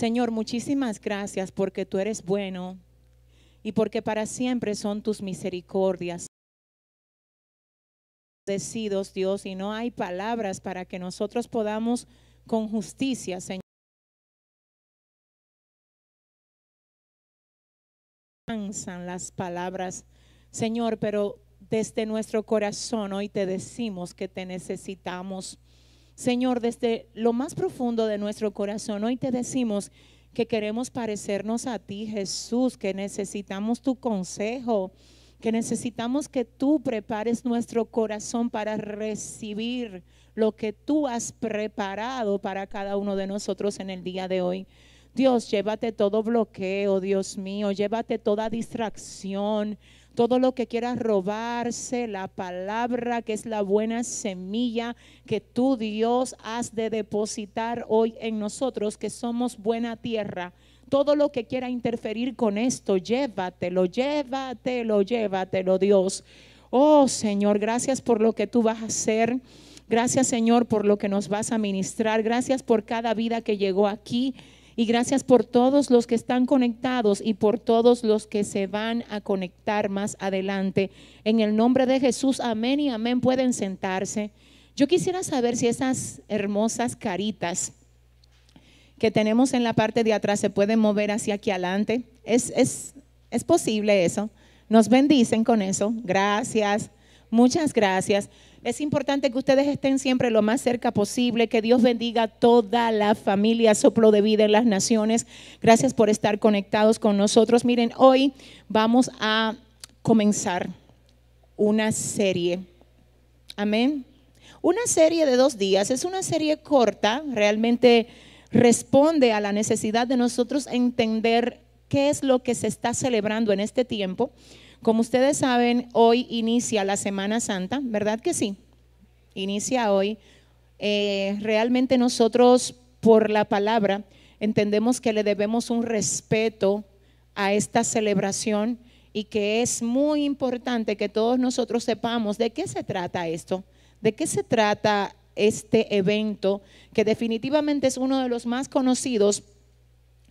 Señor, muchísimas gracias porque tú eres bueno y porque para siempre son tus misericordias. Decidos, Dios, y no hay palabras para que nosotros podamos con justicia, Señor. las palabras, Señor, pero desde nuestro corazón hoy te decimos que te necesitamos. Señor, desde lo más profundo de nuestro corazón, hoy te decimos que queremos parecernos a ti, Jesús, que necesitamos tu consejo, que necesitamos que tú prepares nuestro corazón para recibir lo que tú has preparado para cada uno de nosotros en el día de hoy. Dios, llévate todo bloqueo, Dios mío, llévate toda distracción, todo lo que quiera robarse la palabra que es la buena semilla que tú Dios has de depositar hoy en nosotros, que somos buena tierra. Todo lo que quiera interferir con esto, llévatelo, llévatelo, llévatelo Dios. Oh Señor, gracias por lo que tú vas a hacer. Gracias Señor por lo que nos vas a ministrar. Gracias por cada vida que llegó aquí. Y gracias por todos los que están conectados y por todos los que se van a conectar más adelante. En el nombre de Jesús, amén y amén. Pueden sentarse. Yo quisiera saber si esas hermosas caritas que tenemos en la parte de atrás se pueden mover hacia aquí adelante. Es, es, es posible eso. Nos bendicen con eso. Gracias. Muchas gracias. Es importante que ustedes estén siempre lo más cerca posible. Que Dios bendiga toda la familia, soplo de vida en las naciones. Gracias por estar conectados con nosotros. Miren, hoy vamos a comenzar una serie. Amén. Una serie de dos días. Es una serie corta, realmente responde a la necesidad de nosotros entender qué es lo que se está celebrando en este tiempo como ustedes saben, hoy inicia la Semana Santa, ¿verdad que sí? Inicia hoy. Eh, realmente nosotros, por la palabra, entendemos que le debemos un respeto a esta celebración y que es muy importante que todos nosotros sepamos de qué se trata esto, de qué se trata este evento, que definitivamente es uno de los más conocidos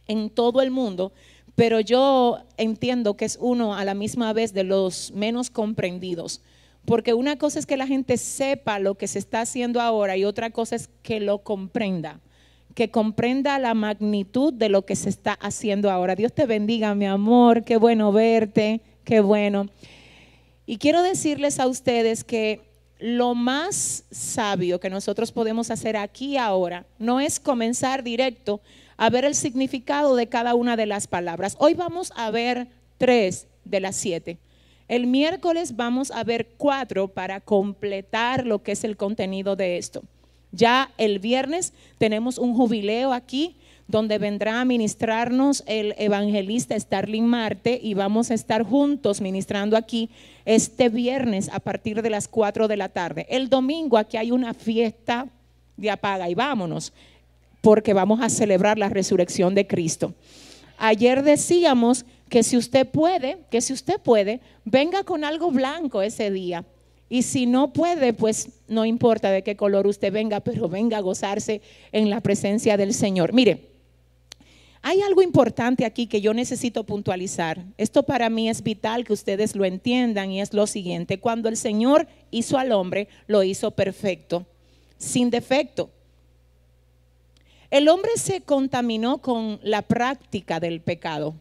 en todo el mundo, pero yo entiendo que es uno a la misma vez de los menos comprendidos. Porque una cosa es que la gente sepa lo que se está haciendo ahora y otra cosa es que lo comprenda, que comprenda la magnitud de lo que se está haciendo ahora. Dios te bendiga, mi amor, qué bueno verte, qué bueno. Y quiero decirles a ustedes que lo más sabio que nosotros podemos hacer aquí ahora no es comenzar directo a ver el significado de cada una de las palabras. Hoy vamos a ver tres de las siete. El miércoles vamos a ver cuatro para completar lo que es el contenido de esto. Ya el viernes tenemos un jubileo aquí donde vendrá a ministrarnos el evangelista Starling Marte y vamos a estar juntos ministrando aquí este viernes a partir de las cuatro de la tarde. El domingo aquí hay una fiesta de apaga y vámonos porque vamos a celebrar la resurrección de Cristo. Ayer decíamos que si usted puede, que si usted puede, venga con algo blanco ese día. Y si no puede, pues no importa de qué color usted venga, pero venga a gozarse en la presencia del Señor. Mire, hay algo importante aquí que yo necesito puntualizar. Esto para mí es vital que ustedes lo entiendan y es lo siguiente. Cuando el Señor hizo al hombre, lo hizo perfecto, sin defecto. El hombre se contaminó con la práctica del pecado.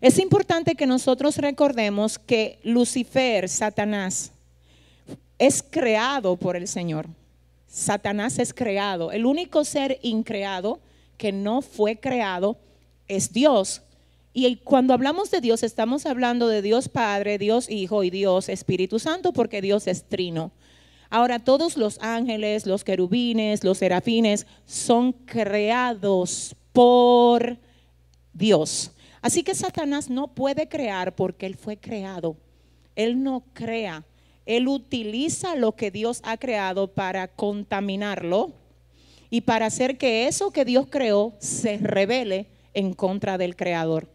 Es importante que nosotros recordemos que Lucifer, Satanás, es creado por el Señor. Satanás es creado. El único ser increado que no fue creado es Dios. Y cuando hablamos de Dios, estamos hablando de Dios Padre, Dios Hijo y Dios Espíritu Santo, porque Dios es trino. Ahora todos los ángeles, los querubines, los serafines son creados por Dios. Así que Satanás no puede crear porque él fue creado. Él no crea. Él utiliza lo que Dios ha creado para contaminarlo y para hacer que eso que Dios creó se revele en contra del creador.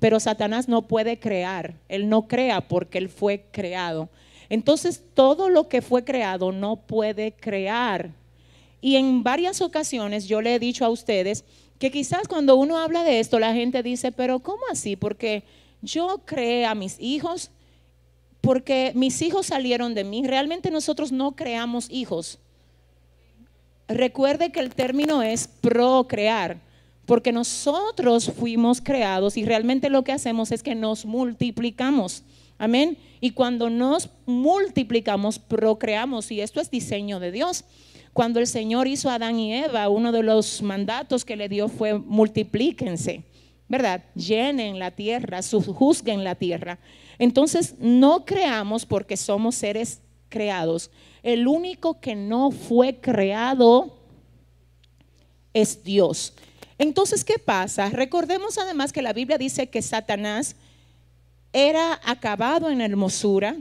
Pero Satanás no puede crear. Él no crea porque él fue creado. Entonces, todo lo que fue creado no puede crear. Y en varias ocasiones yo le he dicho a ustedes que quizás cuando uno habla de esto, la gente dice, pero ¿cómo así? Porque yo creé a mis hijos, porque mis hijos salieron de mí. Realmente nosotros no creamos hijos. Recuerde que el término es procrear, porque nosotros fuimos creados y realmente lo que hacemos es que nos multiplicamos. Amén. Y cuando nos multiplicamos, procreamos, y esto es diseño de Dios. Cuando el Señor hizo a Adán y Eva, uno de los mandatos que le dio fue multiplíquense, ¿verdad? Llenen la tierra, juzguen la tierra. Entonces, no creamos porque somos seres creados. El único que no fue creado es Dios. Entonces, ¿qué pasa? Recordemos además que la Biblia dice que Satanás era acabado en hermosura,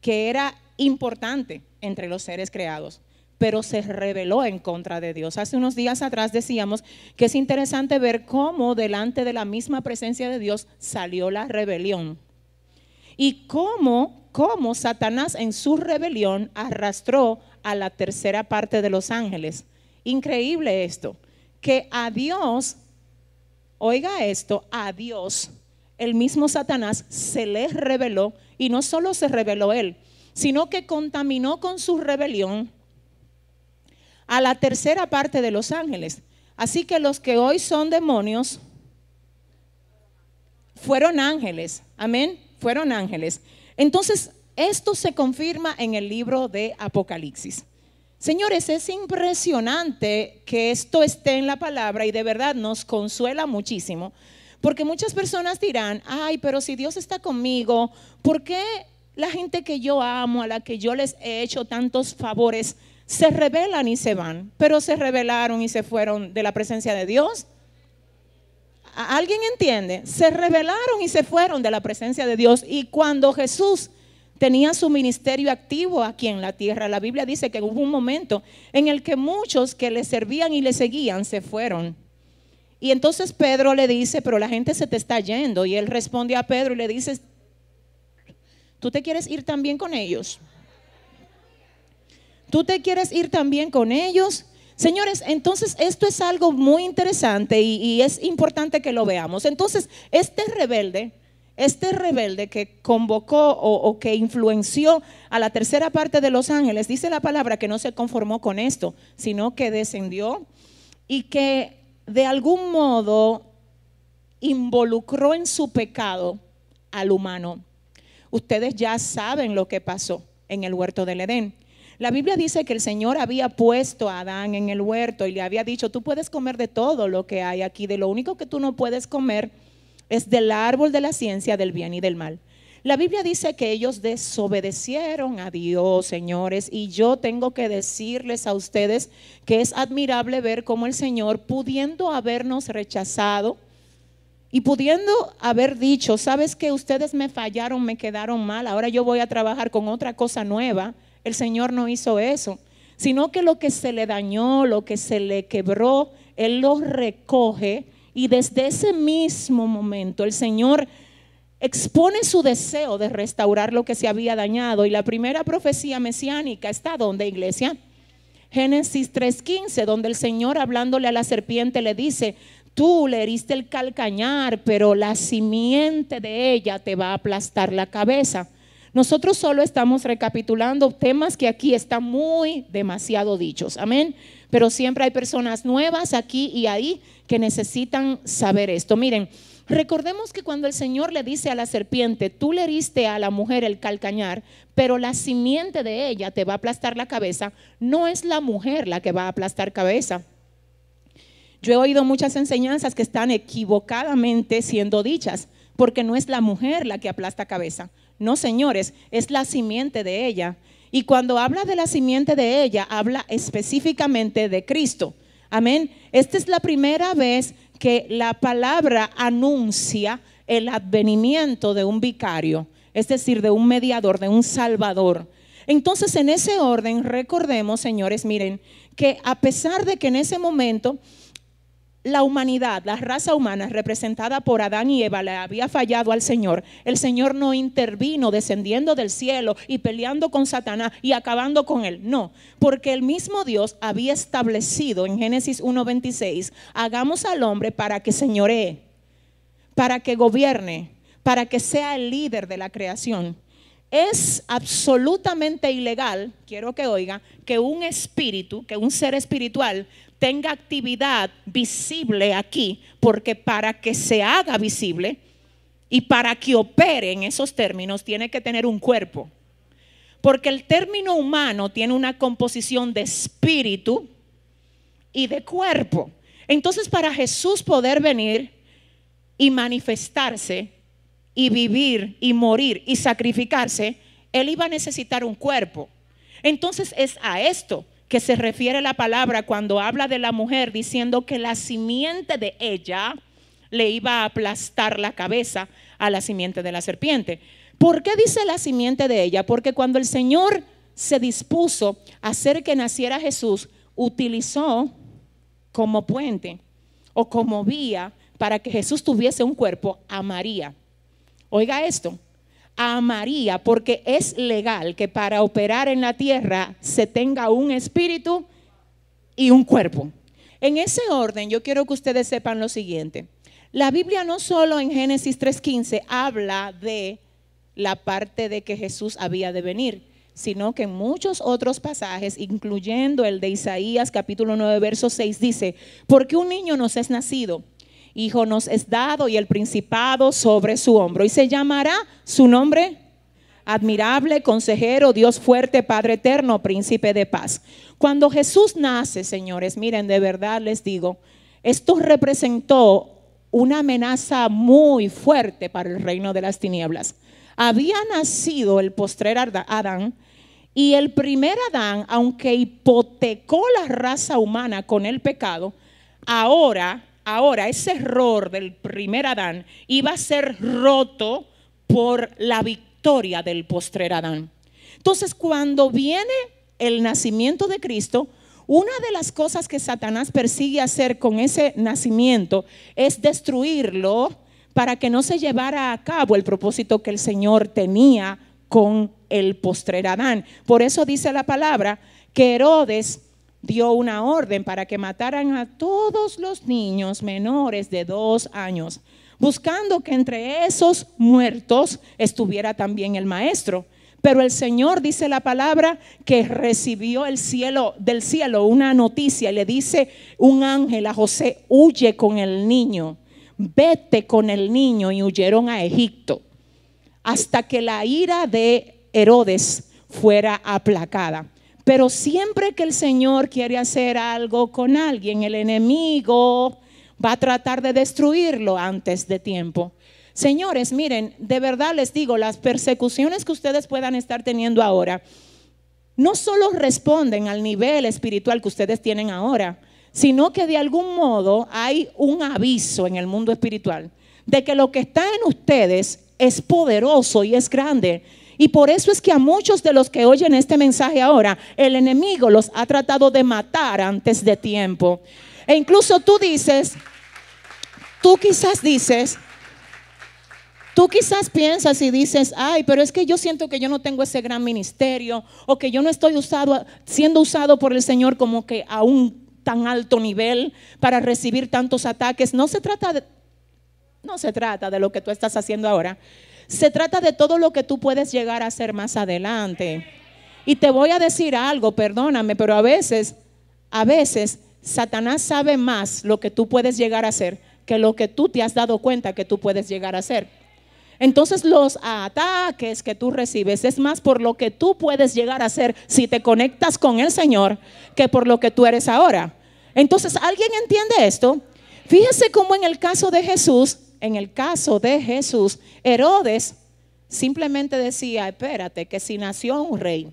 que era importante entre los seres creados, pero se rebeló en contra de Dios. Hace unos días atrás decíamos que es interesante ver cómo delante de la misma presencia de Dios salió la rebelión y cómo, cómo Satanás en su rebelión arrastró a la tercera parte de los ángeles. Increíble esto, que a Dios, oiga esto, a Dios el mismo Satanás se les reveló y no solo se reveló él, sino que contaminó con su rebelión a la tercera parte de los ángeles. Así que los que hoy son demonios fueron ángeles, amén, fueron ángeles. Entonces, esto se confirma en el libro de Apocalipsis. Señores, es impresionante que esto esté en la palabra y de verdad nos consuela muchísimo. Porque muchas personas dirán, ay, pero si Dios está conmigo, ¿por qué la gente que yo amo, a la que yo les he hecho tantos favores, se rebelan y se van? Pero se rebelaron y se fueron de la presencia de Dios. ¿Alguien entiende? Se rebelaron y se fueron de la presencia de Dios. Y cuando Jesús tenía su ministerio activo aquí en la tierra, la Biblia dice que hubo un momento en el que muchos que le servían y le seguían se fueron. Y entonces Pedro le dice, pero la gente se te está yendo. Y él responde a Pedro y le dice, ¿tú te quieres ir también con ellos? ¿Tú te quieres ir también con ellos? Señores, entonces esto es algo muy interesante y, es importante que lo veamos. Entonces, este rebelde, este rebelde que convocó o, que influenció a la tercera parte de los ángeles, dice la palabra que no se conformó con esto, sino que descendió y que de algún modo involucró en su pecado al humano. Ustedes ya saben lo que pasó en el huerto del Edén. La Biblia dice que el Señor había puesto a Adán en el huerto y le había dicho, tú puedes comer de todo lo que hay aquí, de lo único que tú no puedes comer es del árbol de la ciencia del bien y del mal. La Biblia dice que ellos desobedecieron a Dios, señores, y yo tengo que decirles a ustedes que es admirable ver cómo el Señor, pudiendo habernos rechazado y pudiendo haber dicho, sabes que ustedes me fallaron, me quedaron mal, ahora yo voy a trabajar con otra cosa nueva, el Señor no hizo eso, sino que lo que se le dañó, lo que se le quebró, Él lo recoge y desde ese mismo momento el Señor expone su deseo de restaurar lo que se había dañado. Y la primera profecía mesiánica está donde, iglesia? Génesis 3:15, donde el Señor hablándole a la serpiente le dice, tú le heriste el calcañar, pero la simiente de ella te va a aplastar la cabeza. Nosotros solo estamos recapitulando temas que aquí están muy demasiado dichos, amén. Pero siempre hay personas nuevas aquí y ahí que necesitan saber esto. Miren, Recordemos que cuando el Señor le dice a la serpiente, tú le heriste a la mujer el calcañar, pero la simiente de ella te va a aplastar la cabeza, no es la mujer la que va a aplastar cabeza. Yo he oído muchas enseñanzas que están equivocadamente siendo dichas, porque no es la mujer la que aplasta cabeza. No, señores, es la simiente de ella. Y cuando habla de la simiente de ella, habla específicamente de Cristo. Amén. Esta es la primera vez que la palabra anuncia el advenimiento de un vicario, es decir, de un mediador, de un salvador. Entonces, en ese orden, recordemos, señores, miren, que a pesar de que en ese momento la humanidad, la raza humana representada por Adán y Eva le había fallado al Señor, el Señor no intervino descendiendo del cielo y peleando con Satanás y acabando con él. No, porque el mismo Dios había establecido en Génesis 1.26, hagamos al hombre para que señoree, para que gobierne, para que sea el líder de la creación. Es absolutamente ilegal, quiero que oiga, que un espíritu, que un ser espiritual tenga actividad visible aquí, porque para que se haga visible y para que opere en esos términos tiene que tener un cuerpo. Porque el término humano tiene una composición de espíritu y de cuerpo. Entonces para Jesús poder venir y manifestarse y vivir y morir y sacrificarse, él iba a necesitar un cuerpo. Entonces es a esto que se refiere la palabra cuando habla de la mujer diciendo que la simiente de ella le iba a aplastar la cabeza a la simiente de la serpiente. ¿Por qué dice la simiente de ella? Porque cuando el Señor se dispuso a hacer que naciera Jesús, utilizó como puente o como vía para que Jesús tuviese un cuerpo a María. Oiga esto, a María porque es legal que para operar en la tierra se tenga un espíritu y un cuerpo. En ese orden yo quiero que ustedes sepan lo siguiente. La Biblia no solo en Génesis 3.15 habla de la parte de que Jesús había de venir, sino que muchos otros pasajes, incluyendo el de Isaías capítulo 9, verso 6, dice, porque un niño nos es nacido Hijo nos es dado y el principado sobre su hombro. Y se llamará su nombre admirable, consejero, Dios fuerte, Padre eterno, príncipe de paz. Cuando Jesús nace, señores, miren, de verdad les digo, esto representó una amenaza muy fuerte para el reino de las tinieblas. Había nacido el postrer Adán y el primer Adán, aunque hipotecó la raza humana con el pecado, ahora Ahora, ese error del primer Adán iba a ser roto por la victoria del postrer Adán. Entonces, cuando viene el nacimiento de Cristo, una de las cosas que Satanás persigue hacer con ese nacimiento es destruirlo para que no se llevara a cabo el propósito que el Señor tenía con el postrer Adán. Por eso dice la palabra que Herodes dio una orden para que mataran a todos los niños menores de dos años, buscando que entre esos muertos estuviera también el maestro. Pero el Señor dice la palabra que recibió cielo del cielo una noticia y le dice un ángel a José, "Huye con el niño, vete con el niño" y huyeron a Egipto hasta que la ira de Herodes fuera aplacada. Pero siempre que el Señor quiere hacer algo con alguien, el enemigo va a tratar de destruirlo antes de tiempo. Señores, miren, de verdad les digo, las persecuciones que ustedes puedan estar teniendo ahora no solo responden al nivel espiritual que ustedes tienen ahora, sino que de algún modo hay un aviso en el mundo espiritual de que lo que está en ustedes es poderoso y es grande y por eso es que a muchos de los que oyen este mensaje ahora, el enemigo los ha tratado de matar antes de tiempo. E incluso tú dices, tú quizás dices, Tú quizás piensas y dices, ay, pero es que yo siento que yo no tengo ese gran ministerio o que yo no estoy usado, siendo usado por el Señor como que a un tan alto nivel para recibir tantos ataques. No se trata no se trata de lo que tú estás haciendo ahora. Se trata de todo lo que tú puedes llegar a hacer más adelante. Y te voy a decir algo, perdóname, pero a veces, a veces Satanás sabe más lo que tú puedes llegar a hacer que lo que tú te has dado cuenta que tú puedes llegar a hacer. Entonces los ataques que tú recibes es más por lo que tú puedes llegar a hacer si te conectas con el Señor que por lo que tú eres ahora. Entonces, ¿alguien entiende esto? Fíjese cómo en el caso de Jesús, en el caso de Jesús, Herodes simplemente decía, espérate, que si nació un rey,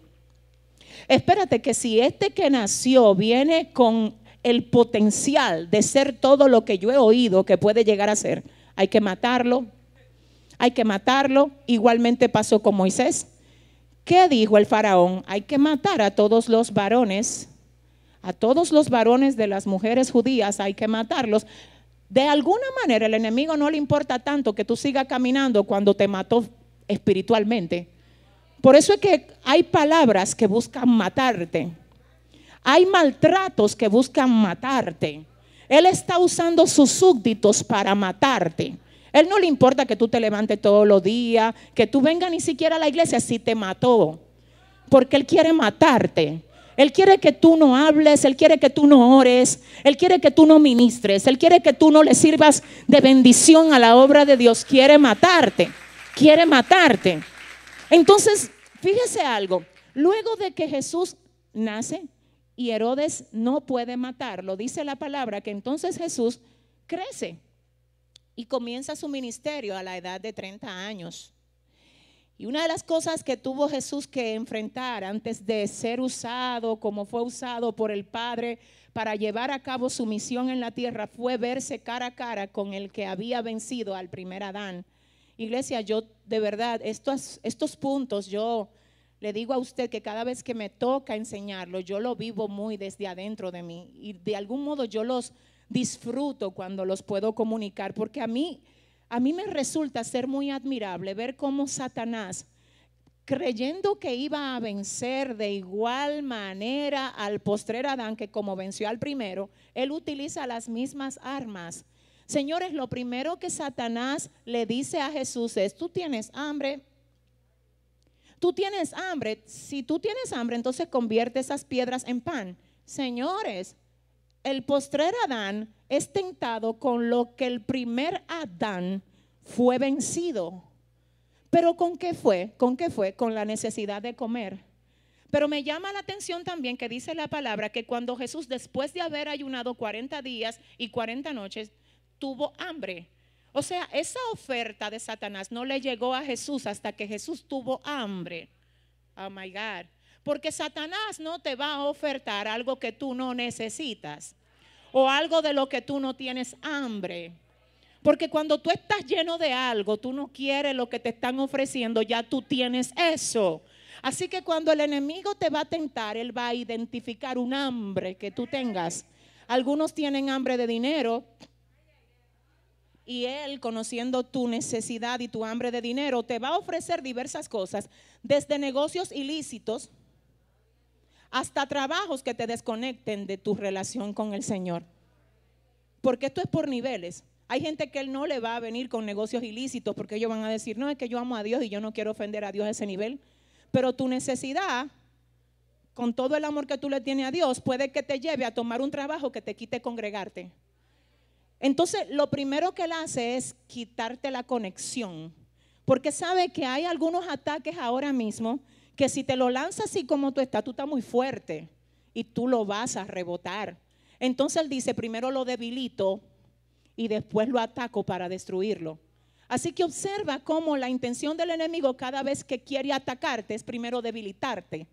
espérate, que si este que nació viene con el potencial de ser todo lo que yo he oído que puede llegar a ser, hay que matarlo, hay que matarlo. Igualmente pasó con Moisés. ¿Qué dijo el faraón? Hay que matar a todos los varones, a todos los varones de las mujeres judías, hay que matarlos. De alguna manera el enemigo no le importa tanto que tú sigas caminando cuando te mató espiritualmente. Por eso es que hay palabras que buscan matarte. Hay maltratos que buscan matarte. Él está usando sus súbditos para matarte. Él no le importa que tú te levantes todos los días, que tú vengas ni siquiera a la iglesia si te mató. Porque Él quiere matarte. Él quiere que tú no hables, Él quiere que tú no ores, Él quiere que tú no ministres, Él quiere que tú no le sirvas de bendición a la obra de Dios. Quiere matarte, quiere matarte. Entonces, fíjese algo, luego de que Jesús nace y Herodes no puede matarlo, dice la palabra que entonces Jesús crece y comienza su ministerio a la edad de 30 años. Y una de las cosas que tuvo Jesús que enfrentar antes de ser usado como fue usado por el Padre para llevar a cabo su misión en la tierra fue verse cara a cara con el que había vencido al primer Adán. Iglesia, yo de verdad, estos, estos puntos yo le digo a usted que cada vez que me toca enseñarlo, yo lo vivo muy desde adentro de mí y de algún modo yo los disfruto cuando los puedo comunicar porque a mí a mí me resulta ser muy admirable ver cómo Satanás, creyendo que iba a vencer de igual manera al postrer Adán que como venció al primero, él utiliza las mismas armas. Señores, lo primero que Satanás le dice a Jesús es, tú tienes hambre, tú tienes hambre, si tú tienes hambre, entonces convierte esas piedras en pan. Señores, el postrer Adán es tentado con lo que el primer Adán fue vencido. Pero ¿con qué fue? ¿Con qué fue? Con la necesidad de comer. Pero me llama la atención también que dice la palabra que cuando Jesús, después de haber ayunado 40 días y 40 noches, tuvo hambre. O sea, esa oferta de Satanás no le llegó a Jesús hasta que Jesús tuvo hambre. Oh my God. Porque Satanás no te va a ofertar algo que tú no necesitas o algo de lo que tú no tienes hambre. Porque cuando tú estás lleno de algo, tú no quieres lo que te están ofreciendo, ya tú tienes eso. Así que cuando el enemigo te va a tentar, él va a identificar un hambre que tú tengas. Algunos tienen hambre de dinero y él, conociendo tu necesidad y tu hambre de dinero, te va a ofrecer diversas cosas, desde negocios ilícitos hasta trabajos que te desconecten de tu relación con el Señor. Porque esto es por niveles. Hay gente que él no le va a venir con negocios ilícitos porque ellos van a decir, no, es que yo amo a Dios y yo no quiero ofender a Dios a ese nivel. Pero tu necesidad, con todo el amor que tú le tienes a Dios, puede que te lleve a tomar un trabajo que te quite congregarte. Entonces, lo primero que él hace es quitarte la conexión. Porque sabe que hay algunos ataques ahora mismo que si te lo lanzas así como tú estás, tú estás muy fuerte y tú lo vas a rebotar. Entonces él dice, primero lo debilito y después lo ataco para destruirlo. Así que observa cómo la intención del enemigo cada vez que quiere atacarte es primero debilitarte.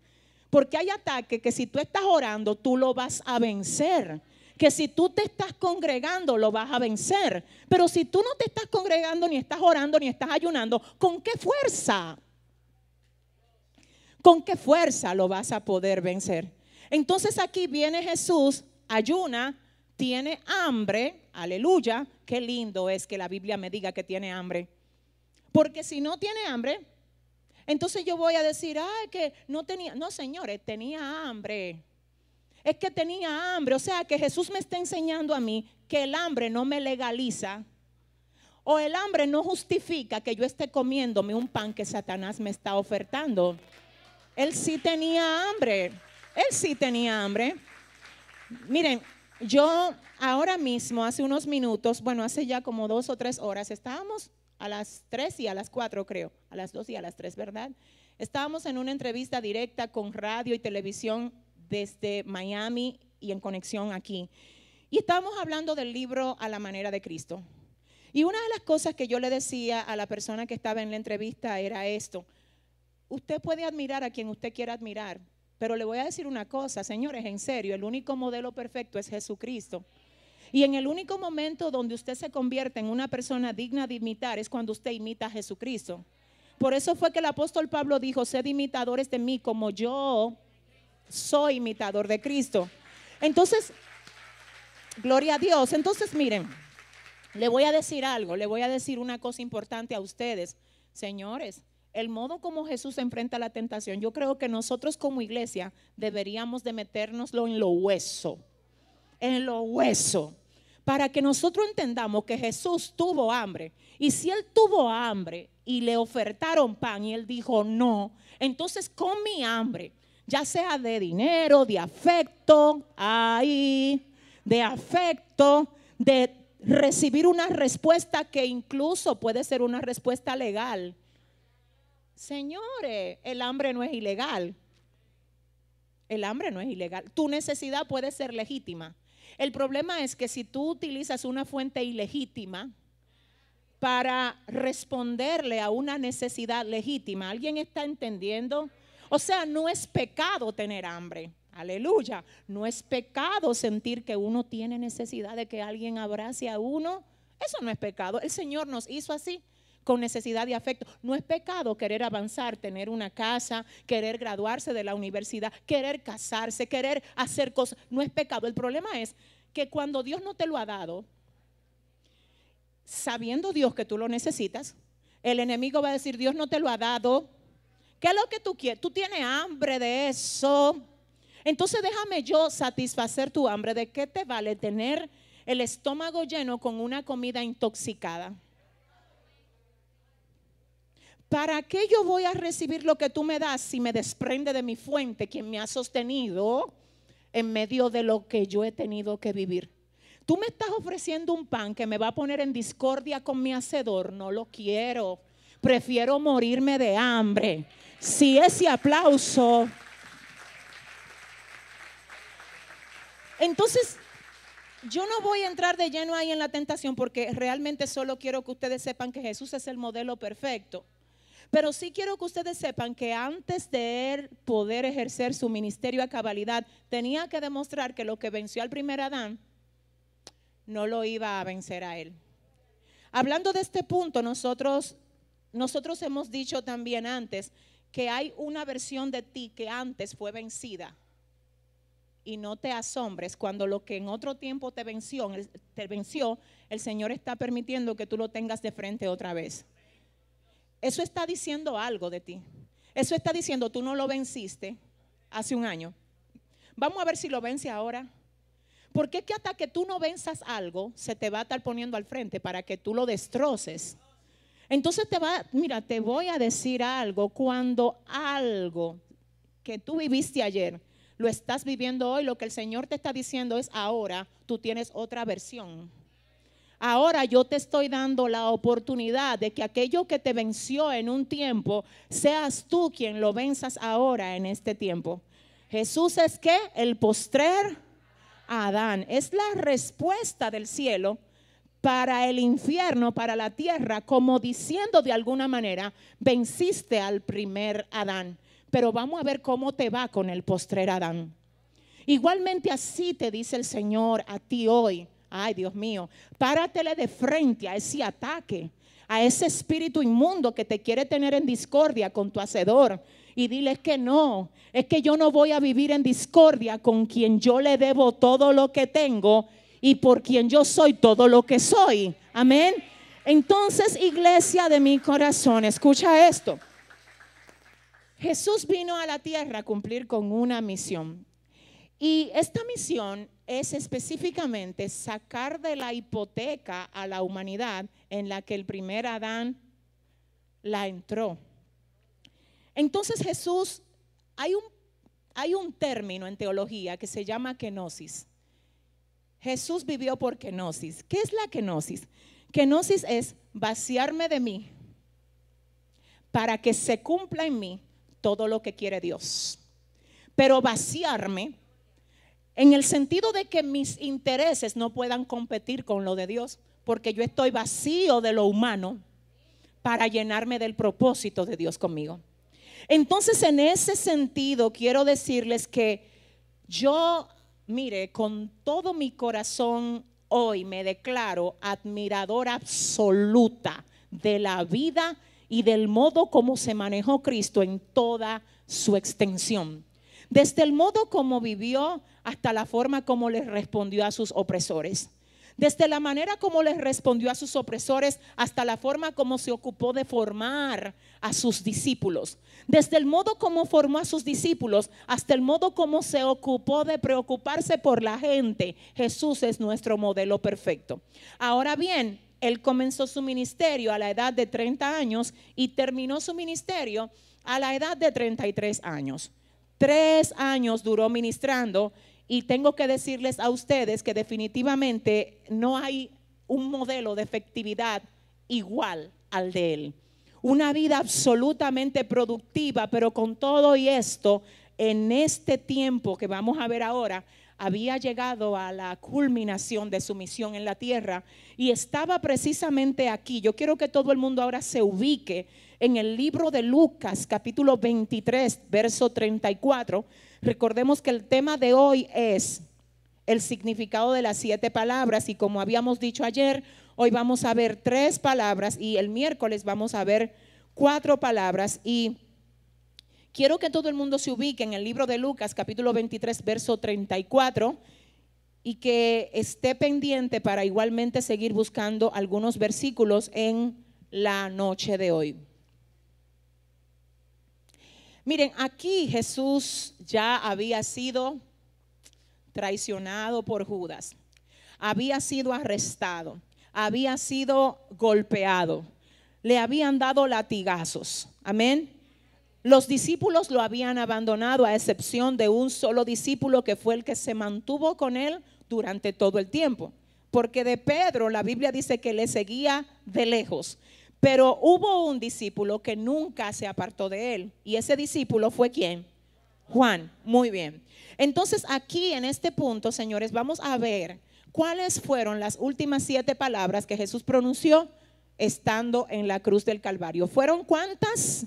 Porque hay ataques que si tú estás orando, tú lo vas a vencer. Que si tú te estás congregando, lo vas a vencer. Pero si tú no te estás congregando, ni estás orando, ni estás ayunando, ¿con qué fuerza ¿Con qué fuerza lo vas a poder vencer? Entonces aquí viene Jesús, ayuna, tiene hambre, aleluya, qué lindo es que la Biblia me diga que tiene hambre. Porque si no tiene hambre, entonces yo voy a decir, ay, que no tenía, no señores, tenía hambre. Es que tenía hambre, o sea que Jesús me está enseñando a mí que el hambre no me legaliza o el hambre no justifica que yo esté comiéndome un pan que Satanás me está ofertando. Él sí tenía hambre. Él sí tenía hambre. Miren, yo ahora mismo, hace unos minutos, bueno, hace ya como dos o tres horas, estábamos a las tres y a las cuatro, creo, a las dos y a las tres, ¿verdad? Estábamos en una entrevista directa con radio y televisión desde Miami y en conexión aquí. Y estábamos hablando del libro A la manera de Cristo. Y una de las cosas que yo le decía a la persona que estaba en la entrevista era esto usted puede admirar a quien usted quiera admirar, pero le voy a decir una cosa, señores, en serio, el único modelo perfecto es Jesucristo. Y en el único momento donde usted se convierte en una persona digna de imitar es cuando usted imita a Jesucristo. Por eso fue que el apóstol Pablo dijo, sed imitadores de mí como yo soy imitador de Cristo. Entonces, gloria a Dios. Entonces, miren, le voy a decir algo, le voy a decir una cosa importante a ustedes, señores el modo como Jesús enfrenta la tentación, yo creo que nosotros como iglesia deberíamos de meternoslo en lo hueso, en lo hueso, para que nosotros entendamos que Jesús tuvo hambre. Y si él tuvo hambre y le ofertaron pan y él dijo no, entonces con mi hambre, ya sea de dinero, de afecto, ahí, de afecto, de recibir una respuesta que incluso puede ser una respuesta legal Señores, el hambre no es ilegal. El hambre no es ilegal. Tu necesidad puede ser legítima. El problema es que si tú utilizas una fuente ilegítima para responderle a una necesidad legítima, ¿alguien está entendiendo? O sea, no es pecado tener hambre. Aleluya. No es pecado sentir que uno tiene necesidad de que alguien abrace a uno. Eso no es pecado. El Señor nos hizo así con necesidad y afecto. No es pecado querer avanzar, tener una casa, querer graduarse de la universidad, querer casarse, querer hacer cosas. No es pecado. El problema es que cuando Dios no te lo ha dado, sabiendo Dios que tú lo necesitas, el enemigo va a decir, Dios no te lo ha dado. ¿Qué es lo que tú quieres? Tú tienes hambre de eso. Entonces déjame yo satisfacer tu hambre. ¿De qué te vale tener el estómago lleno con una comida intoxicada? ¿para qué yo voy a recibir lo que tú me das si me desprende de mi fuente, quien me ha sostenido en medio de lo que yo he tenido que vivir? Tú me estás ofreciendo un pan que me va a poner en discordia con mi hacedor, no lo quiero. Prefiero morirme de hambre. Si ese aplauso... Entonces, yo no voy a entrar de lleno ahí en la tentación porque realmente solo quiero que ustedes sepan que Jesús es el modelo perfecto. Pero sí quiero que ustedes sepan que antes de él poder ejercer su ministerio a cabalidad, tenía que demostrar que lo que venció al primer Adán no lo iba a vencer a él. Hablando de este punto, nosotros, nosotros hemos dicho también antes que hay una versión de ti que antes fue vencida. Y no te asombres cuando lo que en otro tiempo te venció, te venció, el Señor está permitiendo que tú lo tengas de frente otra vez. Eso está diciendo algo de ti. Eso está diciendo, tú no lo venciste hace un año. Vamos a ver si lo vence ahora. Porque es que hasta que tú no venzas algo, se te va a estar poniendo al frente para que tú lo destroces. Entonces te va, mira, te voy a decir algo. Cuando algo que tú viviste ayer, lo estás viviendo hoy, lo que el Señor te está diciendo es ahora, tú tienes otra versión. Ahora yo te estoy dando la oportunidad de que aquello que te venció en un tiempo, seas tú quien lo venzas ahora en este tiempo. Jesús es que el postrer Adán es la respuesta del cielo para el infierno, para la tierra, como diciendo de alguna manera, venciste al primer Adán. Pero vamos a ver cómo te va con el postrer Adán. Igualmente así te dice el Señor a ti hoy Ay, Dios mío, páratele de frente a ese ataque, a ese espíritu inmundo que te quiere tener en discordia con tu hacedor. Y diles que no, es que yo no voy a vivir en discordia con quien yo le debo todo lo que tengo y por quien yo soy todo lo que soy. Amén. Entonces, iglesia de mi corazón, escucha esto. Jesús vino a la tierra a cumplir con una misión. Y esta misión es específicamente sacar de la hipoteca a la humanidad en la que el primer Adán la entró. Entonces Jesús, hay un, hay un término en teología que se llama kenosis. Jesús vivió por kenosis. ¿Qué es la kenosis? Kenosis es vaciarme de mí para que se cumpla en mí todo lo que quiere Dios. Pero vaciarme en el sentido de que mis intereses no puedan competir con lo de Dios, porque yo estoy vacío de lo humano para llenarme del propósito de Dios conmigo. Entonces, en ese sentido, quiero decirles que yo, mire, con todo mi corazón hoy me declaro admiradora absoluta de la vida y del modo como se manejó Cristo en toda su extensión desde el modo como vivió hasta la forma como les respondió a sus opresores. Desde la manera como les respondió a sus opresores hasta la forma como se ocupó de formar a sus discípulos. Desde el modo como formó a sus discípulos hasta el modo como se ocupó de preocuparse por la gente. Jesús es nuestro modelo perfecto. Ahora bien, él comenzó su ministerio a la edad de 30 años y terminó su ministerio a la edad de 33 años. Tres años duró ministrando y tengo que decirles a ustedes que definitivamente no hay un modelo de efectividad igual al de él. Una vida absolutamente productiva, pero con todo y esto, en este tiempo que vamos a ver ahora, había llegado a la culminación de su misión en la tierra y estaba precisamente aquí. Yo quiero que todo el mundo ahora se ubique en el libro de Lucas capítulo 23, verso 34. Recordemos que el tema de hoy es el significado de las siete palabras y como habíamos dicho ayer, hoy vamos a ver tres palabras y el miércoles vamos a ver cuatro palabras y Quiero que todo el mundo se ubique en el libro de Lucas, capítulo 23, verso 34, y que esté pendiente para igualmente seguir buscando algunos versículos en la noche de hoy. Miren, aquí Jesús ya había sido traicionado por Judas, había sido arrestado, había sido golpeado, le habían dado latigazos, amén. Los discípulos lo habían abandonado a excepción de un solo discípulo que fue el que se mantuvo con él durante todo el tiempo. Porque de Pedro la Biblia dice que le seguía de lejos. Pero hubo un discípulo que nunca se apartó de él. Y ese discípulo fue quién? Juan. Muy bien. Entonces aquí en este punto, señores, vamos a ver cuáles fueron las últimas siete palabras que Jesús pronunció estando en la cruz del Calvario. ¿Fueron cuántas?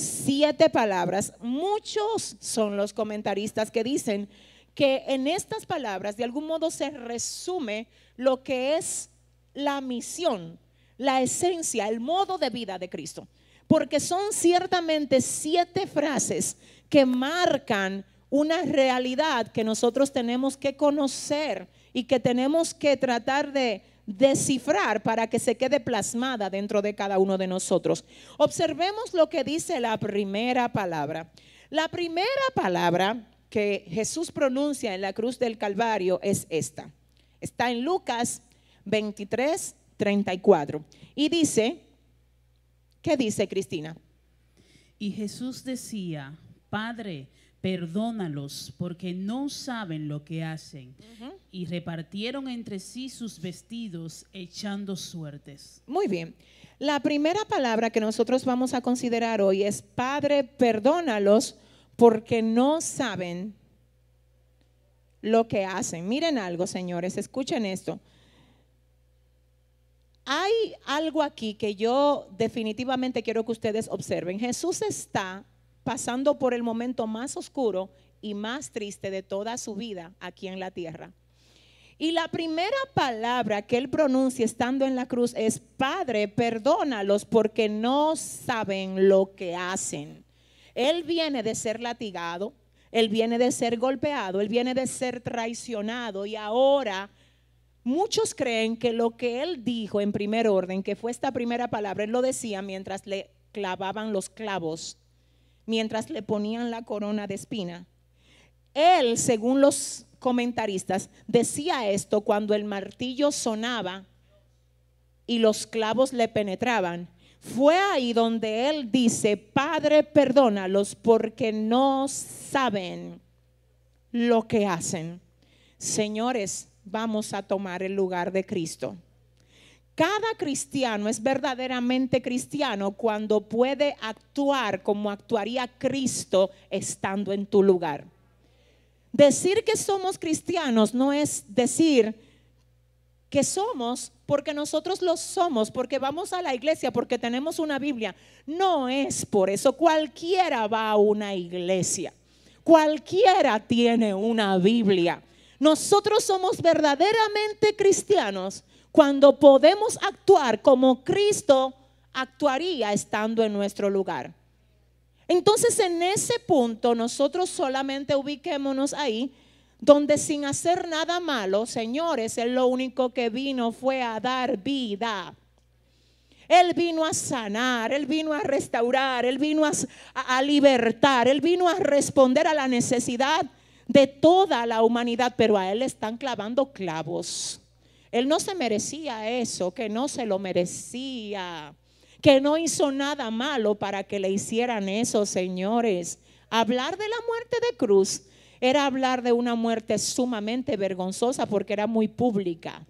siete palabras. Muchos son los comentaristas que dicen que en estas palabras de algún modo se resume lo que es la misión, la esencia, el modo de vida de Cristo. Porque son ciertamente siete frases que marcan una realidad que nosotros tenemos que conocer y que tenemos que tratar de, descifrar para que se quede plasmada dentro de cada uno de nosotros. Observemos lo que dice la primera palabra. La primera palabra que Jesús pronuncia en la cruz del Calvario es esta. Está en Lucas 23, 34. Y dice, ¿qué dice Cristina? Y Jesús decía, Padre, perdónalos porque no saben lo que hacen. Y repartieron entre sí sus vestidos echando suertes. Muy bien. La primera palabra que nosotros vamos a considerar hoy es, Padre, perdónalos porque no saben lo que hacen. Miren algo, señores, escuchen esto. Hay algo aquí que yo definitivamente quiero que ustedes observen. Jesús está pasando por el momento más oscuro y más triste de toda su vida aquí en la tierra. Y la primera palabra que él pronuncia estando en la cruz es, Padre, perdónalos porque no saben lo que hacen. Él viene de ser latigado, él viene de ser golpeado, él viene de ser traicionado y ahora muchos creen que lo que él dijo en primer orden, que fue esta primera palabra, él lo decía mientras le clavaban los clavos mientras le ponían la corona de espina. Él, según los comentaristas, decía esto cuando el martillo sonaba y los clavos le penetraban. Fue ahí donde él dice, Padre, perdónalos porque no saben lo que hacen. Señores, vamos a tomar el lugar de Cristo. Cada cristiano es verdaderamente cristiano cuando puede actuar como actuaría Cristo estando en tu lugar. Decir que somos cristianos no es decir que somos porque nosotros lo somos, porque vamos a la iglesia, porque tenemos una Biblia. No es por eso. Cualquiera va a una iglesia. Cualquiera tiene una Biblia. Nosotros somos verdaderamente cristianos cuando podemos actuar como Cristo actuaría estando en nuestro lugar. Entonces en ese punto nosotros solamente ubiquémonos ahí, donde sin hacer nada malo, señores, Él lo único que vino fue a dar vida. Él vino a sanar, Él vino a restaurar, Él vino a, libertar, Él vino a responder a la necesidad de toda la humanidad, pero a Él le están clavando clavos. Él no se merecía eso, que no se lo merecía, que no hizo nada malo para que le hicieran eso, señores. Hablar de la muerte de cruz era hablar de una muerte sumamente vergonzosa porque era muy pública.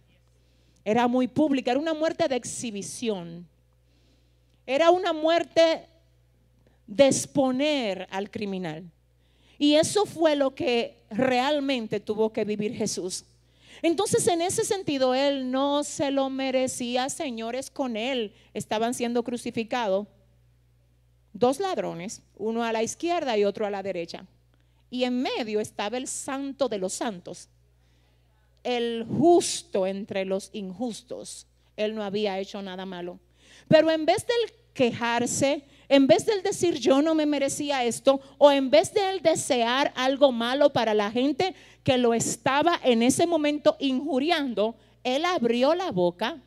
Era muy pública, era una muerte de exhibición. Era una muerte de exponer al criminal. Y eso fue lo que realmente tuvo que vivir Jesús. Entonces, en ese sentido, él no se lo merecía, señores, con él estaban siendo crucificados dos ladrones, uno a la izquierda y otro a la derecha. Y en medio estaba el santo de los santos, el justo entre los injustos. Él no había hecho nada malo. Pero en vez de quejarse, en vez de él decir yo no me merecía esto, o en vez de él desear algo malo para la gente que lo estaba en ese momento injuriando, él abrió la boca,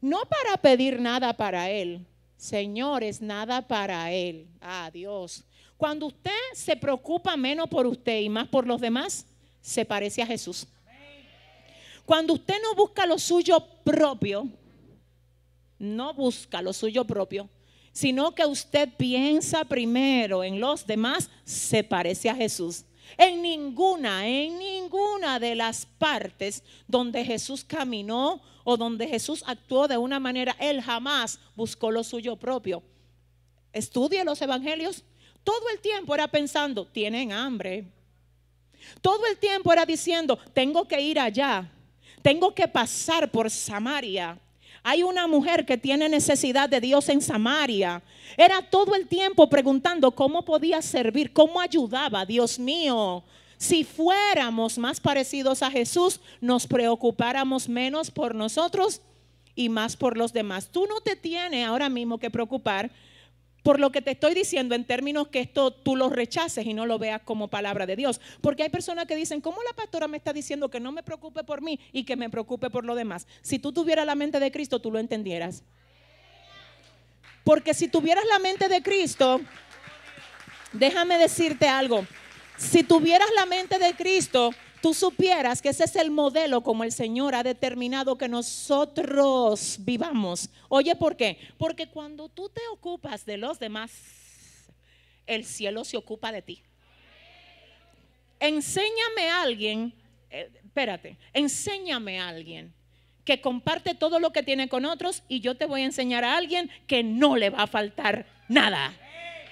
no para pedir nada para él, señores, nada para él, ah Dios. Cuando usted se preocupa menos por usted y más por los demás, se parece a Jesús. Cuando usted no busca lo suyo propio, no busca lo suyo propio, sino que usted piensa primero en los demás, se parece a Jesús. En ninguna, en ninguna de las partes donde Jesús caminó o donde Jesús actuó de una manera, él jamás buscó lo suyo propio. Estudie los evangelios. Todo el tiempo era pensando, tienen hambre. Todo el tiempo era diciendo, tengo que ir allá. Tengo que pasar por Samaria. Hay una mujer que tiene necesidad de Dios en Samaria. Era todo el tiempo preguntando cómo podía servir, cómo ayudaba, Dios mío. Si fuéramos más parecidos a Jesús, nos preocupáramos menos por nosotros y más por los demás. Tú no te tienes ahora mismo que preocupar por lo que te estoy diciendo en términos que esto tú lo rechaces y no lo veas como palabra de Dios. Porque hay personas que dicen, ¿cómo la pastora me está diciendo que no me preocupe por mí y que me preocupe por lo demás? Si tú tuvieras la mente de Cristo, tú lo entendieras. Porque si tuvieras la mente de Cristo, déjame decirte algo, si tuvieras la mente de Cristo, tú supieras que ese es el modelo como el Señor ha determinado que nosotros vivamos. Oye, ¿por qué? Porque cuando tú te ocupas de los demás, el cielo se ocupa de ti. Enséñame a alguien, eh, espérate, enséñame a alguien que comparte todo lo que tiene con otros y yo te voy a enseñar a alguien que no le va a faltar nada.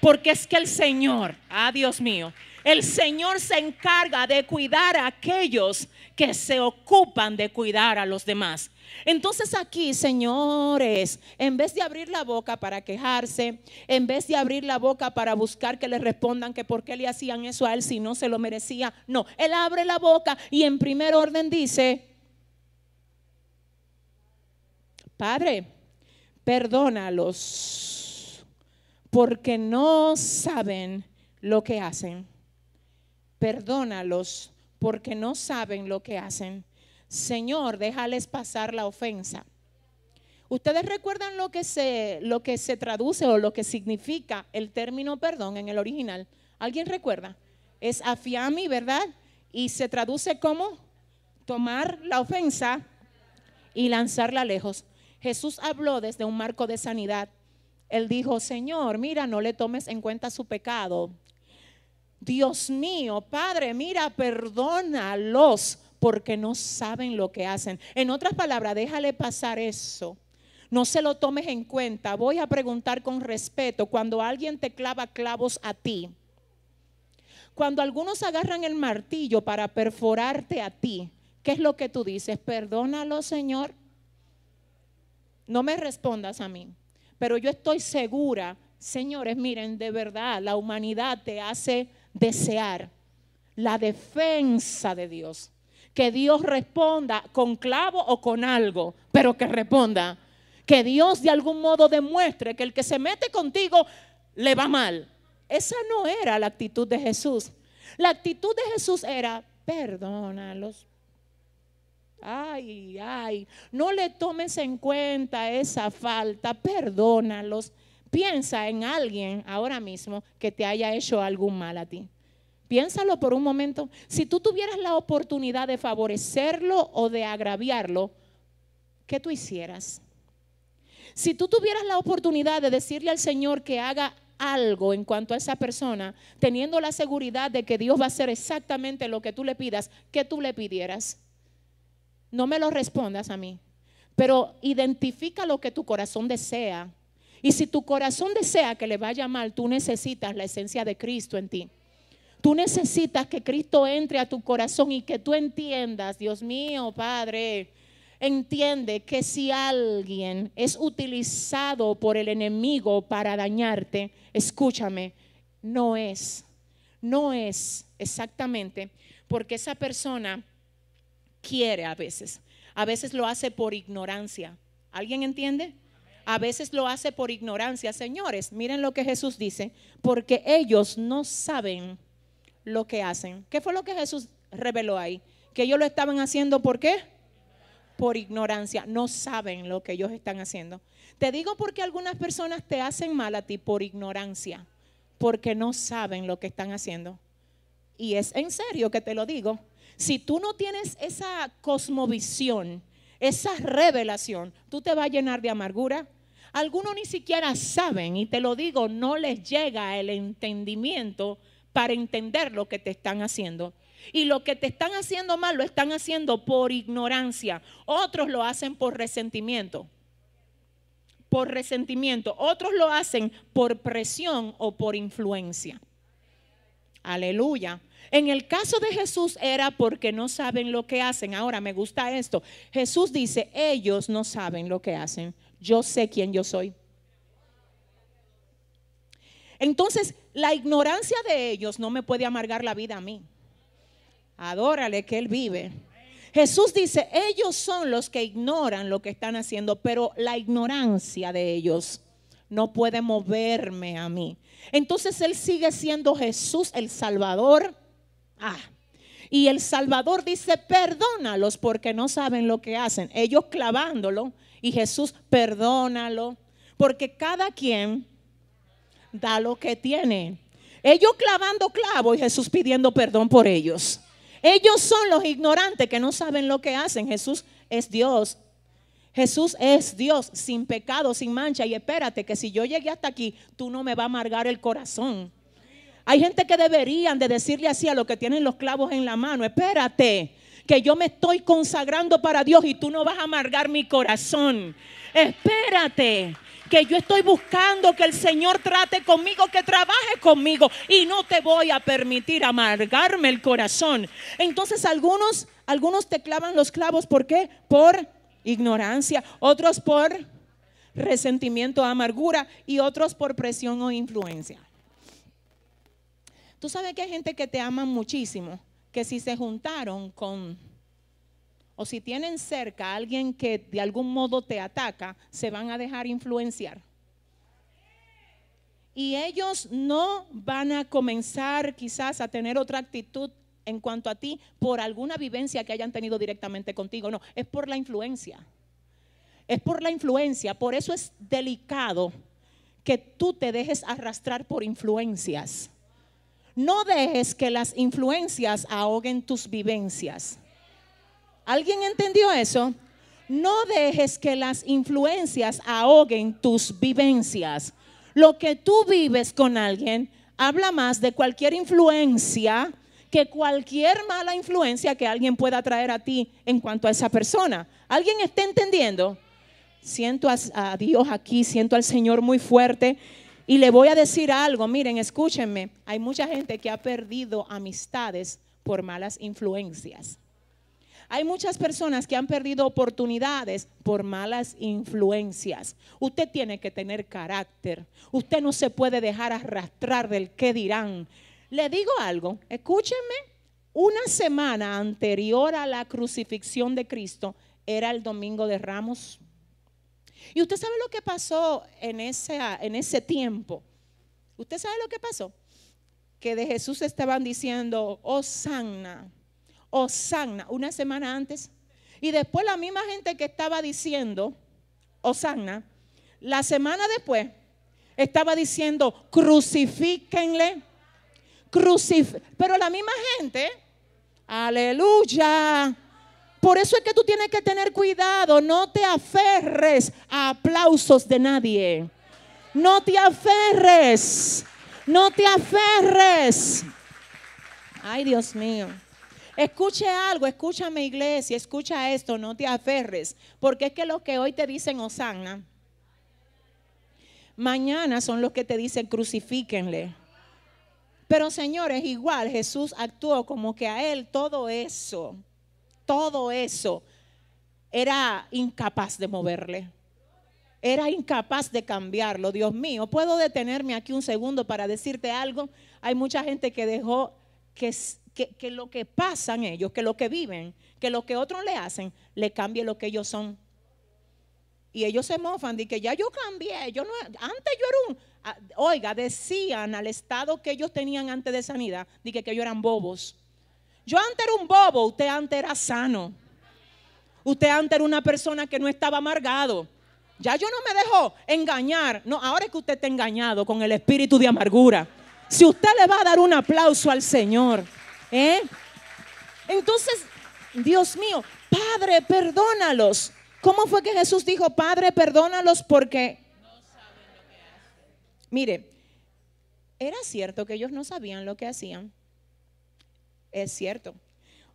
Porque es que el Señor, ah Dios mío, el Señor se encarga de cuidar a aquellos que se ocupan de cuidar a los demás. Entonces aquí, señores, en vez de abrir la boca para quejarse, en vez de abrir la boca para buscar que le respondan que por qué le hacían eso a él si no se lo merecía, no, él abre la boca y en primer orden dice, Padre, perdónalos porque no saben lo que hacen perdónalos porque no saben lo que hacen. Señor, déjales pasar la ofensa. ¿Ustedes recuerdan lo que, se, lo que se traduce o lo que significa el término perdón en el original? ¿Alguien recuerda? Es afiami, ¿verdad? Y se traduce como tomar la ofensa y lanzarla lejos. Jesús habló desde un marco de sanidad. Él dijo, Señor, mira, no le tomes en cuenta su pecado, Dios mío, Padre, mira, perdónalos porque no saben lo que hacen. En otras palabras, déjale pasar eso. No se lo tomes en cuenta. Voy a preguntar con respeto. Cuando alguien te clava clavos a ti, cuando algunos agarran el martillo para perforarte a ti, ¿qué es lo que tú dices? Perdónalo, Señor. No me respondas a mí, pero yo estoy segura, señores, miren, de verdad, la humanidad te hace desear la defensa de Dios. Que Dios responda con clavo o con algo, pero que responda. Que Dios de algún modo demuestre que el que se mete contigo le va mal. Esa no era la actitud de Jesús. La actitud de Jesús era, perdónalos. Ay, ay, no le tomes en cuenta esa falta, perdónalos. Piensa en alguien ahora mismo que te haya hecho algún mal a ti. Piénsalo por un momento. Si tú tuvieras la oportunidad de favorecerlo o de agraviarlo, ¿qué tú hicieras? Si tú tuvieras la oportunidad de decirle al Señor que haga algo en cuanto a esa persona, teniendo la seguridad de que Dios va a hacer exactamente lo que tú le pidas, ¿qué tú le pidieras? No me lo respondas a mí, pero identifica lo que tu corazón desea y si tu corazón desea que le vaya mal, tú necesitas la esencia de Cristo en ti. Tú necesitas que Cristo entre a tu corazón y que tú entiendas, Dios mío, Padre, entiende que si alguien es utilizado por el enemigo para dañarte, escúchame, no es, no es exactamente, porque esa persona quiere a veces, a veces lo hace por ignorancia. ¿Alguien entiende? A veces lo hace por ignorancia. Señores, miren lo que Jesús dice, porque ellos no saben lo que hacen. ¿Qué fue lo que Jesús reveló ahí? Que ellos lo estaban haciendo por qué? Por ignorancia. No saben lo que ellos están haciendo. Te digo porque algunas personas te hacen mal a ti por ignorancia, porque no saben lo que están haciendo. Y es en serio que te lo digo. Si tú no tienes esa cosmovisión, esa revelación, tú te vas a llenar de amargura, algunos ni siquiera saben, y te lo digo, no les llega el entendimiento para entender lo que te están haciendo. Y lo que te están haciendo mal lo están haciendo por ignorancia. Otros lo hacen por resentimiento. Por resentimiento. Otros lo hacen por presión o por influencia. Aleluya. En el caso de Jesús era porque no saben lo que hacen. Ahora me gusta esto. Jesús dice, ellos no saben lo que hacen yo sé quién yo soy. Entonces, la ignorancia de ellos no me puede amargar la vida a mí. Adórale que Él vive. Jesús dice, ellos son los que ignoran lo que están haciendo, pero la ignorancia de ellos no puede moverme a mí. Entonces Él sigue siendo Jesús el Salvador. Ah, y el Salvador dice, perdónalos porque no saben lo que hacen. Ellos clavándolo, y Jesús, perdónalo, porque cada quien da lo que tiene. Ellos clavando clavos y Jesús pidiendo perdón por ellos. Ellos son los ignorantes que no saben lo que hacen. Jesús es Dios. Jesús es Dios sin pecado, sin mancha. Y espérate que si yo llegué hasta aquí, tú no me vas a amargar el corazón. Hay gente que deberían de decirle así a los que tienen los clavos en la mano. Espérate, que yo me estoy consagrando para Dios y tú no vas a amargar mi corazón. Espérate que yo estoy buscando que el Señor trate conmigo, que trabaje conmigo y no te voy a permitir amargarme el corazón. Entonces algunos, algunos te clavan los clavos, ¿por qué? Por ignorancia, otros por resentimiento, amargura y otros por presión o influencia. Tú sabes que hay gente que te ama muchísimo, que si se juntaron con o si tienen cerca a alguien que de algún modo te ataca, se van a dejar influenciar. Y ellos no van a comenzar quizás a tener otra actitud en cuanto a ti por alguna vivencia que hayan tenido directamente contigo. No, es por la influencia. Es por la influencia. Por eso es delicado que tú te dejes arrastrar por influencias. No dejes que las influencias ahoguen tus vivencias. ¿Alguien entendió eso? No dejes que las influencias ahoguen tus vivencias. Lo que tú vives con alguien habla más de cualquier influencia que cualquier mala influencia que alguien pueda traer a ti en cuanto a esa persona. ¿Alguien está entendiendo? Siento a, Dios aquí, siento al Señor muy fuerte. Y le voy a decir algo, miren, escúchenme, hay mucha gente que ha perdido amistades por malas influencias. Hay muchas personas que han perdido oportunidades por malas influencias. Usted tiene que tener carácter. Usted no se puede dejar arrastrar del qué dirán. Le digo algo, escúchenme. Una semana anterior a la crucifixión de Cristo era el domingo de Ramos. Y usted sabe lo que pasó en, en ese tiempo. Usted sabe lo que pasó. Que de Jesús estaban diciendo, Osanna, oh, Osana, una semana antes. Y después la misma gente que estaba diciendo, Osanna la semana después estaba diciendo, crucifíquenle. Pero la misma gente, aleluya. Por eso es que tú tienes que tener cuidado, no te aferres a aplausos de nadie. No te aferres, no te aferres. Ay, Dios mío. Escuche algo, escúchame iglesia, escucha esto, no te aferres, porque es que los que hoy te dicen Osana, mañana son los que te dicen crucifíquenle. Pero señores, igual Jesús actuó como que a él todo eso todo eso, era incapaz de moverle. Era incapaz de cambiarlo. Dios mío, ¿puedo detenerme aquí un segundo para decirte algo? Hay mucha gente que dejó que, que lo que pasan ellos, que lo que viven, que lo que otros le hacen, le cambie lo que ellos son. Y ellos se mofan de que ya yo cambié, yo no, antes yo era un, ah, oiga, decían al estado que ellos tenían antes de sanidad, de que ellos eran bobos yo antes era un bobo, usted antes era sano. Usted antes era una persona que no estaba amargado. Ya yo no me dejo engañar. No, ahora es que usted está engañado con el espíritu de amargura. Si usted le va a dar un aplauso al Señor, ¿eh? Entonces, Dios mío, Padre, perdónalos. ¿Cómo fue que Jesús dijo, Padre, perdónalos porque... Mire, era cierto que ellos no sabían lo que hacían. Es cierto.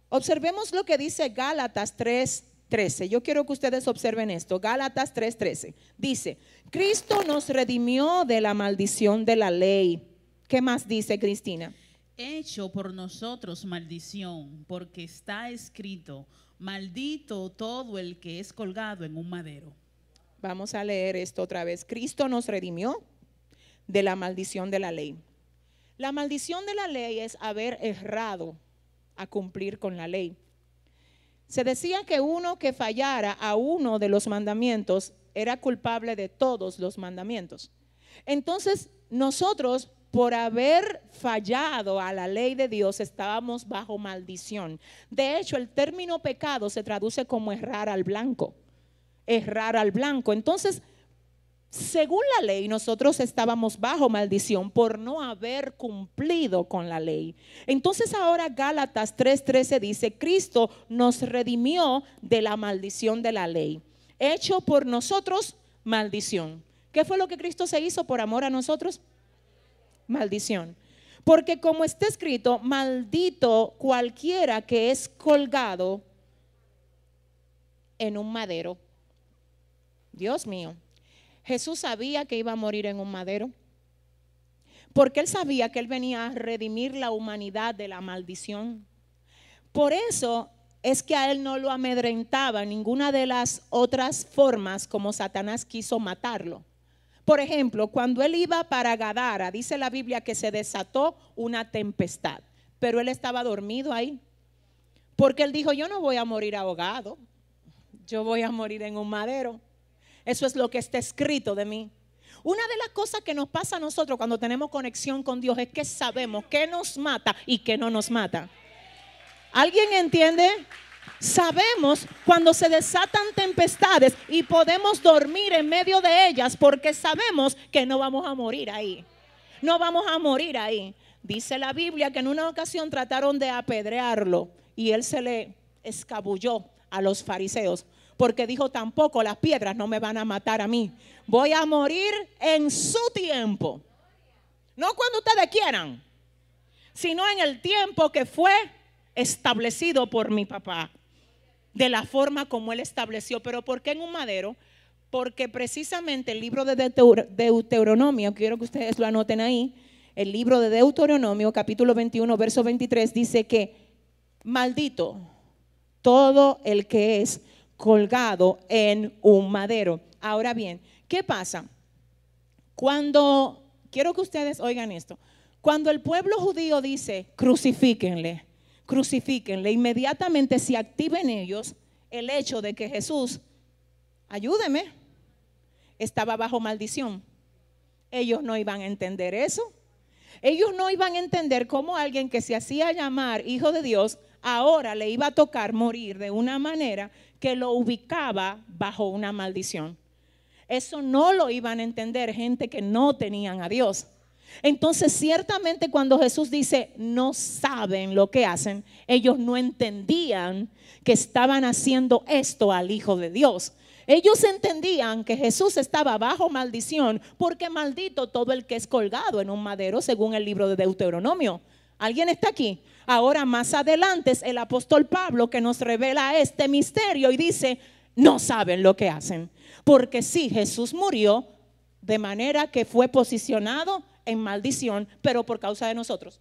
Observemos lo que dice Gálatas 3:13. Yo quiero que ustedes observen esto. Gálatas 3:13. Dice, Cristo nos redimió de la maldición de la ley. ¿Qué más dice Cristina? Hecho por nosotros maldición, porque está escrito, maldito todo el que es colgado en un madero. Vamos a leer esto otra vez. Cristo nos redimió de la maldición de la ley. La maldición de la ley es haber errado a cumplir con la ley. Se decía que uno que fallara a uno de los mandamientos era culpable de todos los mandamientos. Entonces, nosotros, por haber fallado a la ley de Dios, estábamos bajo maldición. De hecho, el término pecado se traduce como errar al blanco. Errar al blanco. Entonces, según la ley, nosotros estábamos bajo maldición por no haber cumplido con la ley. Entonces ahora Gálatas 3:13 dice, Cristo nos redimió de la maldición de la ley, hecho por nosotros maldición. ¿Qué fue lo que Cristo se hizo por amor a nosotros? Maldición. Porque como está escrito, maldito cualquiera que es colgado en un madero. Dios mío. Jesús sabía que iba a morir en un madero, porque él sabía que él venía a redimir la humanidad de la maldición. Por eso es que a él no lo amedrentaba ninguna de las otras formas como Satanás quiso matarlo. Por ejemplo, cuando él iba para Gadara, dice la Biblia que se desató una tempestad, pero él estaba dormido ahí. Porque él dijo, yo no voy a morir ahogado, yo voy a morir en un madero. Eso es lo que está escrito de mí. Una de las cosas que nos pasa a nosotros cuando tenemos conexión con Dios es que sabemos qué nos mata y qué no nos mata. ¿Alguien entiende? Sabemos cuando se desatan tempestades y podemos dormir en medio de ellas porque sabemos que no vamos a morir ahí. No vamos a morir ahí. Dice la Biblia que en una ocasión trataron de apedrearlo y él se le escabulló a los fariseos porque dijo, tampoco las piedras no me van a matar a mí. Voy a morir en su tiempo. No cuando ustedes quieran, sino en el tiempo que fue establecido por mi papá. De la forma como él estableció. Pero ¿por qué en un madero? Porque precisamente el libro de Deuteronomio, quiero que ustedes lo anoten ahí, el libro de Deuteronomio capítulo 21, verso 23, dice que maldito todo el que es colgado en un madero. Ahora bien, ¿qué pasa? Cuando, quiero que ustedes oigan esto, cuando el pueblo judío dice, crucifíquenle, crucifíquenle, inmediatamente se activa ellos el hecho de que Jesús, ayúdeme, estaba bajo maldición. Ellos no iban a entender eso. Ellos no iban a entender cómo alguien que se hacía llamar hijo de Dios ahora le iba a tocar morir de una manera que lo ubicaba bajo una maldición. Eso no lo iban a entender gente que no tenían a Dios. Entonces, ciertamente cuando Jesús dice, no saben lo que hacen, ellos no entendían que estaban haciendo esto al Hijo de Dios. Ellos entendían que Jesús estaba bajo maldición porque maldito todo el que es colgado en un madero, según el libro de Deuteronomio. ¿Alguien está aquí? Ahora más adelante es el apóstol Pablo que nos revela este misterio y dice, no saben lo que hacen. Porque si Jesús murió de manera que fue posicionado en maldición, pero por causa de nosotros.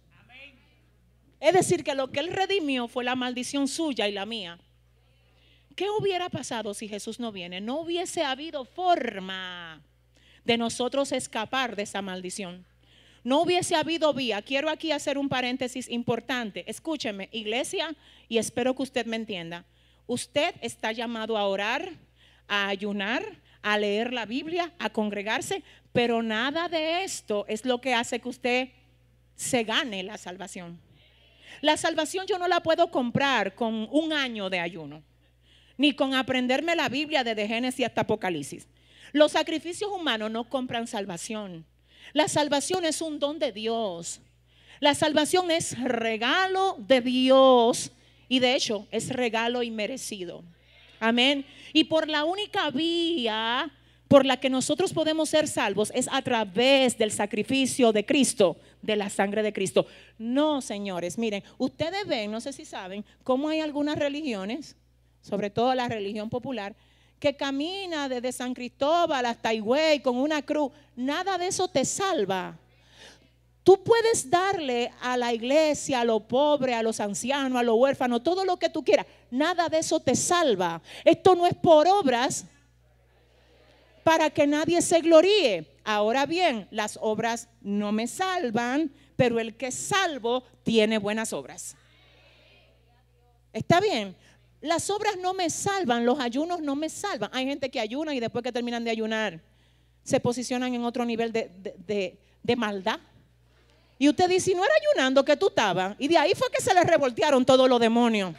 Es decir, que lo que él redimió fue la maldición suya y la mía. ¿Qué hubiera pasado si Jesús no viene? No hubiese habido forma de nosotros escapar de esa maldición no hubiese habido vía. Quiero aquí hacer un paréntesis importante. Escúcheme, iglesia, y espero que usted me entienda. Usted está llamado a orar, a ayunar, a leer la Biblia, a congregarse, pero nada de esto es lo que hace que usted se gane la salvación. La salvación yo no la puedo comprar con un año de ayuno, ni con aprenderme la Biblia desde Génesis hasta Apocalipsis. Los sacrificios humanos no compran salvación. La salvación es un don de Dios. La salvación es regalo de Dios y de hecho es regalo inmerecido. Amén. Y por la única vía por la que nosotros podemos ser salvos es a través del sacrificio de Cristo, de la sangre de Cristo. No, señores, miren, ustedes ven, no sé si saben, cómo hay algunas religiones, sobre todo la religión popular, que camina desde San Cristóbal hasta Higüey con una cruz, nada de eso te salva. Tú puedes darle a la iglesia, a los pobres, a los ancianos, a los huérfanos, todo lo que tú quieras. Nada de eso te salva. Esto no es por obras para que nadie se gloríe. Ahora bien, las obras no me salvan, pero el que salvo tiene buenas obras. ¿Está bien? Las obras no me salvan, los ayunos no me salvan. Hay gente que ayuna y después que terminan de ayunar se posicionan en otro nivel de, maldad. Y usted dice, no era ayunando que tú estabas. Y de ahí fue que se le revoltearon todos los demonios.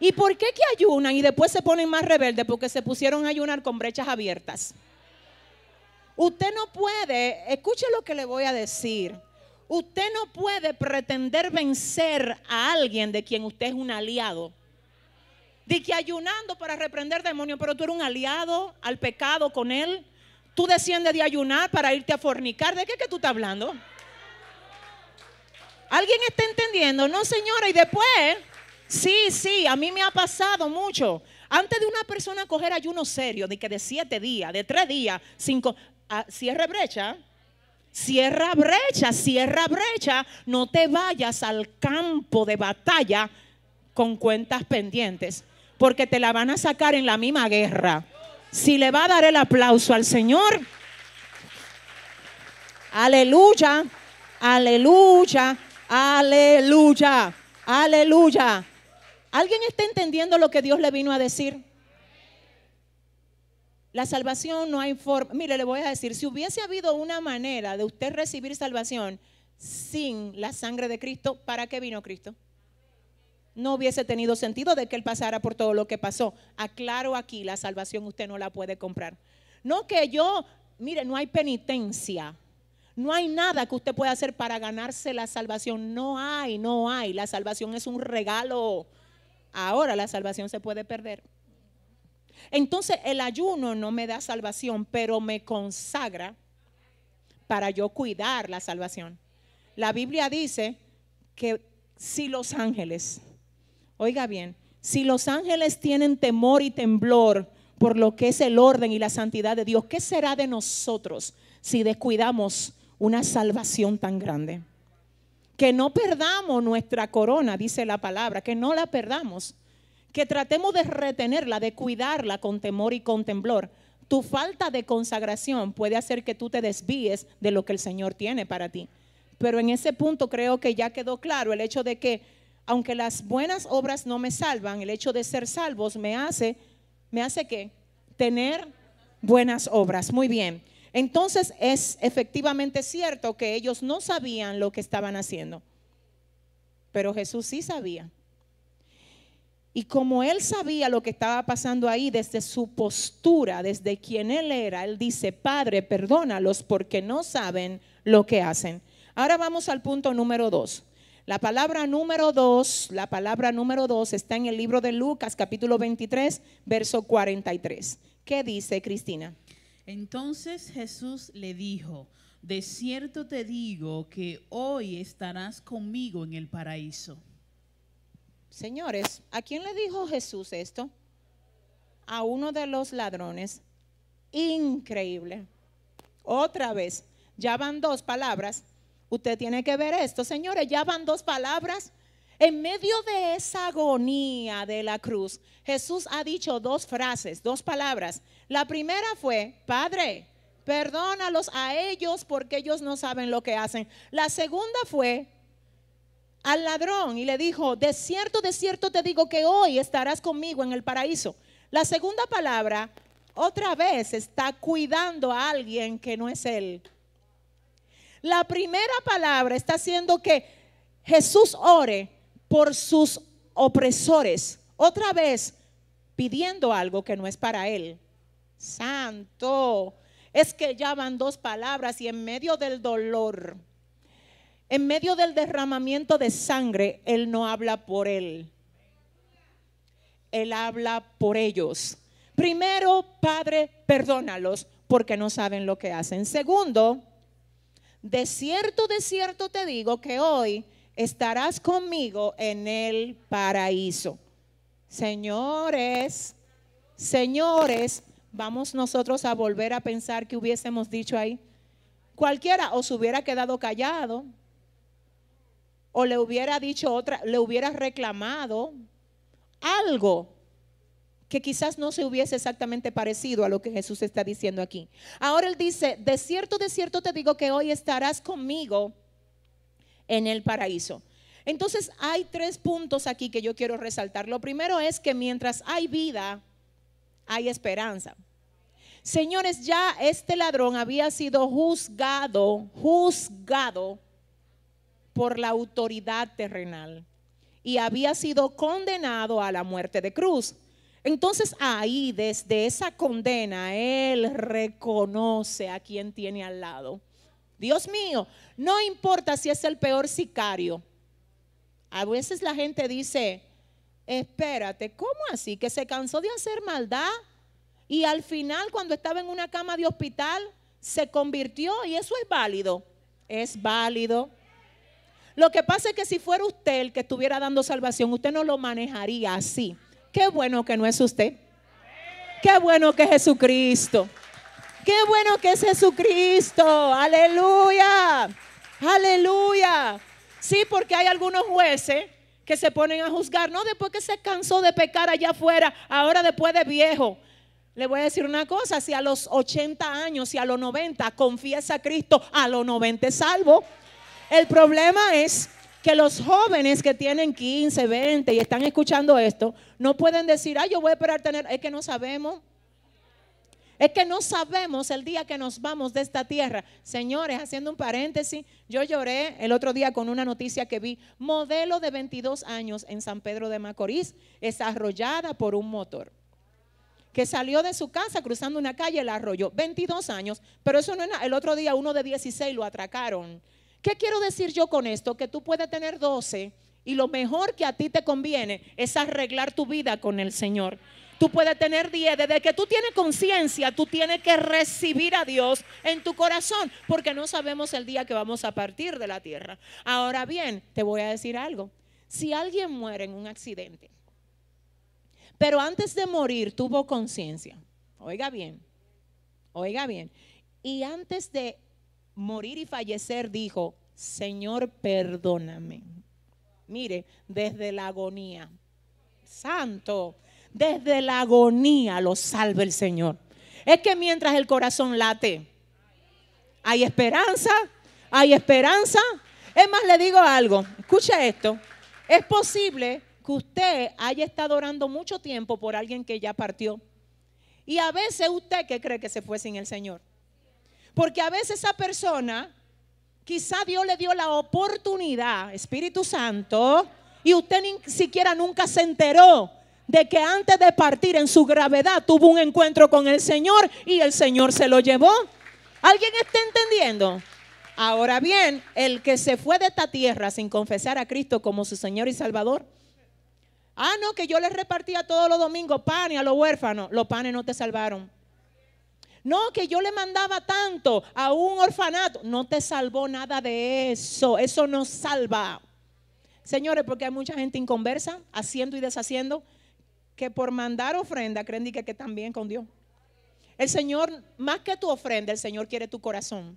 ¿Y por qué que ayunan y después se ponen más rebeldes? Porque se pusieron a ayunar con brechas abiertas. Usted no puede, escuche lo que le voy a decir. Usted no puede pretender vencer a alguien de quien usted es un aliado. De que ayunando para reprender demonios, pero tú eres un aliado al pecado con él. Tú desciendes de ayunar para irte a fornicar. ¿De qué que tú estás hablando? ¿Alguien está entendiendo? No, señora. Y después, sí, sí, a mí me ha pasado mucho. Antes de una persona coger ayuno serio, de que de siete días, de tres días, cinco, ah, cierre brecha Cierra brecha, cierra brecha. No te vayas al campo de batalla con cuentas pendientes, porque te la van a sacar en la misma guerra. Si le va a dar el aplauso al Señor. Aleluya, aleluya, aleluya, aleluya. ¿Alguien está entendiendo lo que Dios le vino a decir? La salvación no hay forma. Mire, le voy a decir, si hubiese habido una manera de usted recibir salvación sin la sangre de Cristo, ¿para qué vino Cristo? No hubiese tenido sentido de que Él pasara por todo lo que pasó. Aclaro aquí, la salvación usted no la puede comprar. No que yo, mire, no hay penitencia. No hay nada que usted pueda hacer para ganarse la salvación. No hay, no hay. La salvación es un regalo. Ahora la salvación se puede perder. Entonces el ayuno no me da salvación, pero me consagra para yo cuidar la salvación. La Biblia dice que si los ángeles, oiga bien, si los ángeles tienen temor y temblor por lo que es el orden y la santidad de Dios, ¿qué será de nosotros si descuidamos una salvación tan grande? Que no perdamos nuestra corona, dice la palabra, que no la perdamos que tratemos de retenerla, de cuidarla con temor y con temblor. Tu falta de consagración puede hacer que tú te desvíes de lo que el Señor tiene para ti. Pero en ese punto creo que ya quedó claro el hecho de que aunque las buenas obras no me salvan, el hecho de ser salvos me hace me hace que Tener buenas obras. Muy bien. Entonces es efectivamente cierto que ellos no sabían lo que estaban haciendo. Pero Jesús sí sabía. Y como él sabía lo que estaba pasando ahí desde su postura, desde quien él era, él dice, Padre, perdónalos porque no saben lo que hacen. Ahora vamos al punto número dos. La palabra número dos, la palabra número dos está en el libro de Lucas capítulo 23, verso 43. ¿Qué dice Cristina? Entonces Jesús le dijo, de cierto te digo que hoy estarás conmigo en el paraíso. Señores, ¿a quién le dijo Jesús esto? A uno de los ladrones. Increíble. Otra vez, ya van dos palabras. Usted tiene que ver esto, señores, ya van dos palabras. En medio de esa agonía de la cruz, Jesús ha dicho dos frases, dos palabras. La primera fue, Padre, perdónalos a ellos porque ellos no saben lo que hacen. La segunda fue, al ladrón y le dijo, de cierto, de cierto te digo que hoy estarás conmigo en el paraíso. La segunda palabra otra vez está cuidando a alguien que no es él. La primera palabra está haciendo que Jesús ore por sus opresores. Otra vez pidiendo algo que no es para él. Santo. Es que ya van dos palabras y en medio del dolor, en medio del derramamiento de sangre, Él no habla por Él. Él habla por ellos. Primero, Padre, perdónalos porque no saben lo que hacen. Segundo, de cierto, de cierto te digo que hoy estarás conmigo en el paraíso. Señores, señores, vamos nosotros a volver a pensar que hubiésemos dicho ahí. Cualquiera os hubiera quedado callado, o le hubiera dicho otra, le hubiera reclamado algo que quizás no se hubiese exactamente parecido a lo que Jesús está diciendo aquí. Ahora él dice, de cierto, de cierto te digo que hoy estarás conmigo en el paraíso. Entonces hay tres puntos aquí que yo quiero resaltar. Lo primero es que mientras hay vida, hay esperanza. Señores, ya este ladrón había sido juzgado, juzgado por la autoridad terrenal y había sido condenado a la muerte de cruz. Entonces ahí, desde esa condena, él reconoce a quien tiene al lado. Dios mío, no importa si es el peor sicario. A veces la gente dice, espérate, ¿cómo así? Que se cansó de hacer maldad y al final cuando estaba en una cama de hospital se convirtió y eso es válido. Es válido. Lo que pasa es que si fuera usted el que estuviera dando salvación, usted no lo manejaría así. Qué bueno que no es usted. Qué bueno que es Jesucristo. Qué bueno que es Jesucristo. Aleluya. Aleluya. Sí, porque hay algunos jueces que se ponen a juzgar. No, después que se cansó de pecar allá afuera, ahora después de viejo. Le voy a decir una cosa, si a los 80 años, si a los 90 confiesa a Cristo, a los 90 es salvo. El problema es que los jóvenes que tienen 15, 20 y están escuchando esto, no pueden decir, ay, yo voy a esperar tener, es que no sabemos. Es que no sabemos el día que nos vamos de esta tierra. Señores, haciendo un paréntesis, yo lloré el otro día con una noticia que vi. Modelo de 22 años en San Pedro de Macorís, desarrollada arrollada por un motor. Que salió de su casa cruzando una calle, el arroyo. 22 años, pero eso no es nada. El otro día uno de 16 lo atracaron ¿Qué quiero decir yo con esto? Que tú puedes tener 12 y lo mejor que a ti te conviene es arreglar tu vida con el Señor. Tú puedes tener 10. Desde que tú tienes conciencia, tú tienes que recibir a Dios en tu corazón, porque no sabemos el día que vamos a partir de la tierra. Ahora bien, te voy a decir algo. Si alguien muere en un accidente, pero antes de morir tuvo conciencia, oiga bien, oiga bien, y antes de morir y fallecer, dijo, Señor, perdóname. Mire, desde la agonía, santo, desde la agonía lo salva el Señor. Es que mientras el corazón late, hay esperanza, hay esperanza. Es más, le digo algo, escucha esto, es posible que usted haya estado orando mucho tiempo por alguien que ya partió. Y a veces usted que cree que se fue sin el Señor. Porque a veces esa persona, quizá Dios le dio la oportunidad, Espíritu Santo, y usted ni siquiera nunca se enteró de que antes de partir en su gravedad tuvo un encuentro con el Señor y el Señor se lo llevó. ¿Alguien está entendiendo? Ahora bien, el que se fue de esta tierra sin confesar a Cristo como su Señor y Salvador, ah, no, que yo les repartía todos los domingos pan y a los huérfanos, los panes no te salvaron. No, que yo le mandaba tanto a un orfanato. No te salvó nada de eso. Eso no salva. Señores, porque hay mucha gente inconversa, haciendo y deshaciendo, que por mandar ofrenda creen que, que también con Dios. El Señor, más que tu ofrenda, el Señor quiere tu corazón.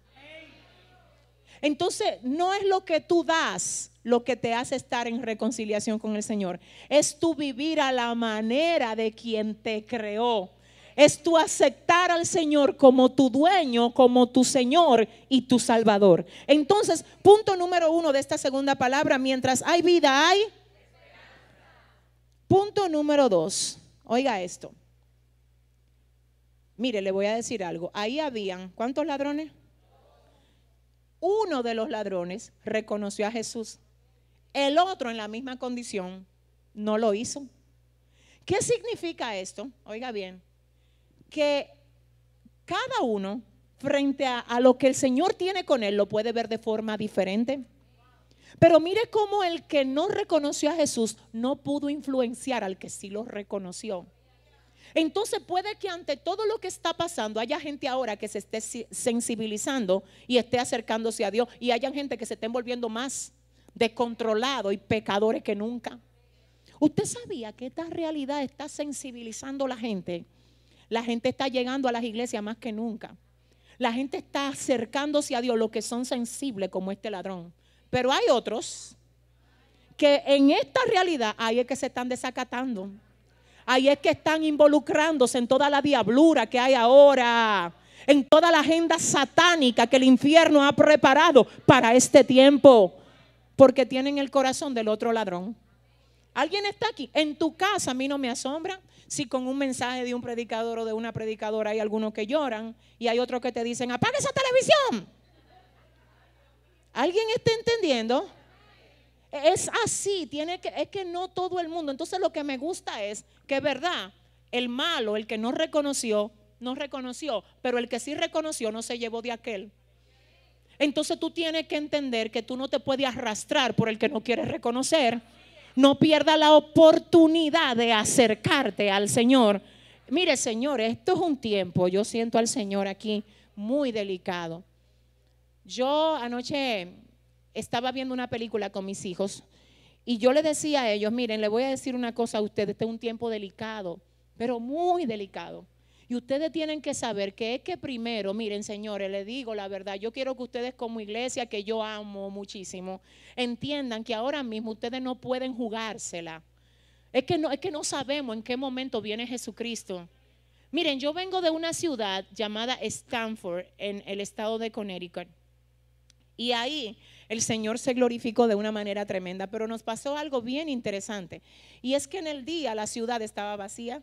Entonces, no es lo que tú das lo que te hace estar en reconciliación con el Señor. Es tu vivir a la manera de quien te creó es tu aceptar al Señor como tu dueño, como tu Señor y tu Salvador. Entonces, punto número uno de esta segunda palabra, mientras hay vida, hay... Punto número dos, oiga esto. Mire, le voy a decir algo. Ahí habían, ¿cuántos ladrones? Uno de los ladrones reconoció a Jesús. El otro en la misma condición no lo hizo. ¿Qué significa esto? Oiga bien, que cada uno, frente a, lo que el Señor tiene con él, lo puede ver de forma diferente. Pero mire cómo el que no reconoció a Jesús no pudo influenciar al que sí lo reconoció. Entonces puede que ante todo lo que está pasando haya gente ahora que se esté sensibilizando y esté acercándose a Dios y haya gente que se esté volviendo más descontrolado y pecadores que nunca. ¿Usted sabía que esta realidad está sensibilizando a la gente? La gente está llegando a las iglesias más que nunca. La gente está acercándose a Dios, los que son sensibles como este ladrón. Pero hay otros que en esta realidad, ahí es que se están desacatando. Ahí es que están involucrándose en toda la diablura que hay ahora, en toda la agenda satánica que el infierno ha preparado para este tiempo, porque tienen el corazón del otro ladrón. ¿Alguien está aquí? En tu casa a mí no me asombra si con un mensaje de un predicador o de una predicadora hay algunos que lloran y hay otros que te dicen, apaga esa televisión. ¿Alguien está entendiendo? Es así, tiene que, es que no todo el mundo. Entonces lo que me gusta es que, verdad, el malo, el que no reconoció, no reconoció, pero el que sí reconoció no se llevó de aquel. Entonces tú tienes que entender que tú no te puedes arrastrar por el que no quieres reconocer no pierda la oportunidad de acercarte al Señor. Mire, Señor, esto es un tiempo. Yo siento al Señor aquí muy delicado. Yo anoche estaba viendo una película con mis hijos y yo le decía a ellos, miren, le voy a decir una cosa a ustedes, este es un tiempo delicado, pero muy delicado. Y ustedes tienen que saber que es que primero, miren señores, les digo la verdad, yo quiero que ustedes como iglesia, que yo amo muchísimo, entiendan que ahora mismo ustedes no pueden jugársela. Es que no, es que no sabemos en qué momento viene Jesucristo. Miren, yo vengo de una ciudad llamada Stanford, en el estado de Connecticut. Y ahí el Señor se glorificó de una manera tremenda, pero nos pasó algo bien interesante. Y es que en el día la ciudad estaba vacía.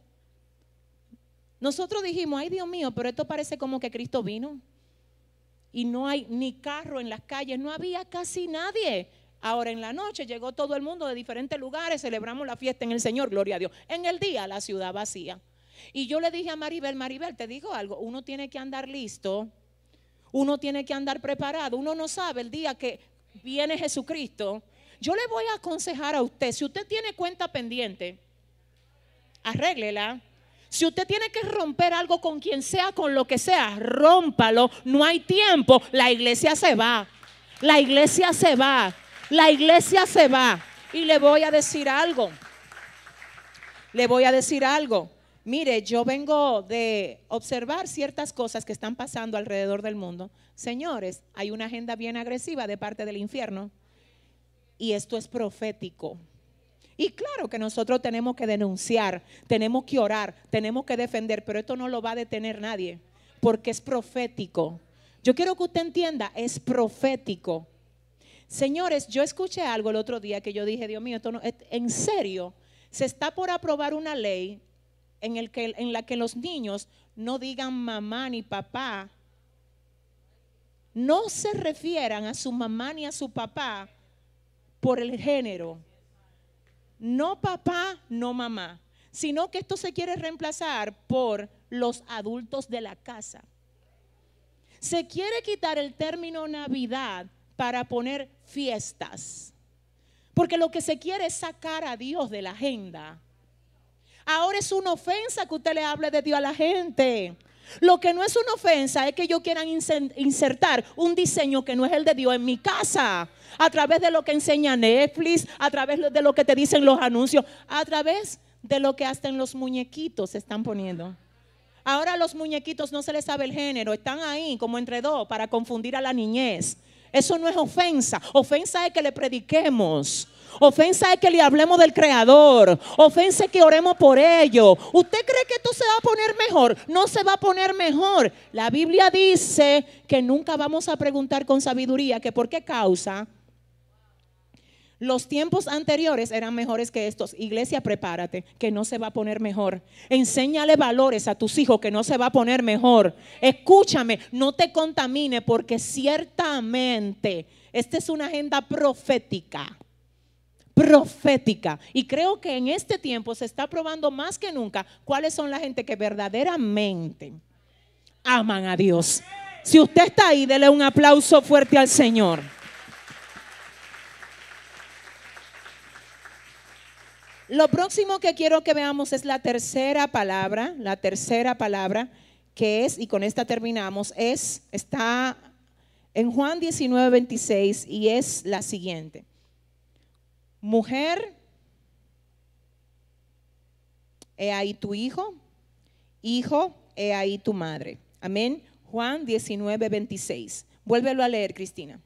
Nosotros dijimos, ay Dios mío, pero esto parece como que Cristo vino. Y no hay ni carro en las calles, no había casi nadie. Ahora en la noche llegó todo el mundo de diferentes lugares, celebramos la fiesta en el Señor, gloria a Dios. En el día la ciudad vacía. Y yo le dije a Maribel, Maribel, te digo algo, uno tiene que andar listo, uno tiene que andar preparado, uno no sabe el día que viene Jesucristo. Yo le voy a aconsejar a usted, si usted tiene cuenta pendiente, arréglela si usted tiene que romper algo con quien sea, con lo que sea, rómpalo. No hay tiempo. La iglesia se va. La iglesia se va. La iglesia se va. Y le voy a decir algo. Le voy a decir algo. Mire, yo vengo de observar ciertas cosas que están pasando alrededor del mundo. Señores, hay una agenda bien agresiva de parte del infierno. Y esto es profético. Y claro que nosotros tenemos que denunciar, tenemos que orar, tenemos que defender, pero esto no lo va a detener nadie, porque es profético. Yo quiero que usted entienda, es profético. Señores, yo escuché algo el otro día que yo dije, Dios mío, esto no, en serio, se está por aprobar una ley en, el que, en la que los niños no digan mamá ni papá, no se refieran a su mamá ni a su papá por el género no papá, no mamá, sino que esto se quiere reemplazar por los adultos de la casa. Se quiere quitar el término Navidad para poner fiestas, porque lo que se quiere es sacar a Dios de la agenda. Ahora es una ofensa que usted le hable de Dios a la gente. Lo que no es una ofensa es que yo quieran insertar un diseño que no es el de Dios en mi casa a través de lo que enseña Netflix, a través de lo que te dicen los anuncios, a través de lo que hasta en los muñequitos se están poniendo. Ahora los muñequitos no se les sabe el género, están ahí como entre dos para confundir a la niñez. Eso no es ofensa. Ofensa es que le prediquemos. Ofensa es que le hablemos del Creador. Ofensa es que oremos por ello. ¿Usted cree que esto se va a poner mejor? No se va a poner mejor. La Biblia dice que nunca vamos a preguntar con sabiduría que por qué causa los tiempos anteriores eran mejores que estos. Iglesia, prepárate, que no se va a poner mejor. Enséñale valores a tus hijos, que no se va a poner mejor. Escúchame, no te contamine, porque ciertamente esta es una agenda profética. Profética. Y creo que en este tiempo se está probando más que nunca cuáles son la gente que verdaderamente aman a Dios. Si usted está ahí, dele un aplauso fuerte al Señor. Lo próximo que quiero que veamos es la tercera palabra, la tercera palabra que es, y con esta terminamos, es, está en Juan 19, 26 y es la siguiente. Mujer, he ahí tu hijo, hijo, he ahí tu madre. Amén. Juan 19, 26. Vuélvelo a leer, Cristina.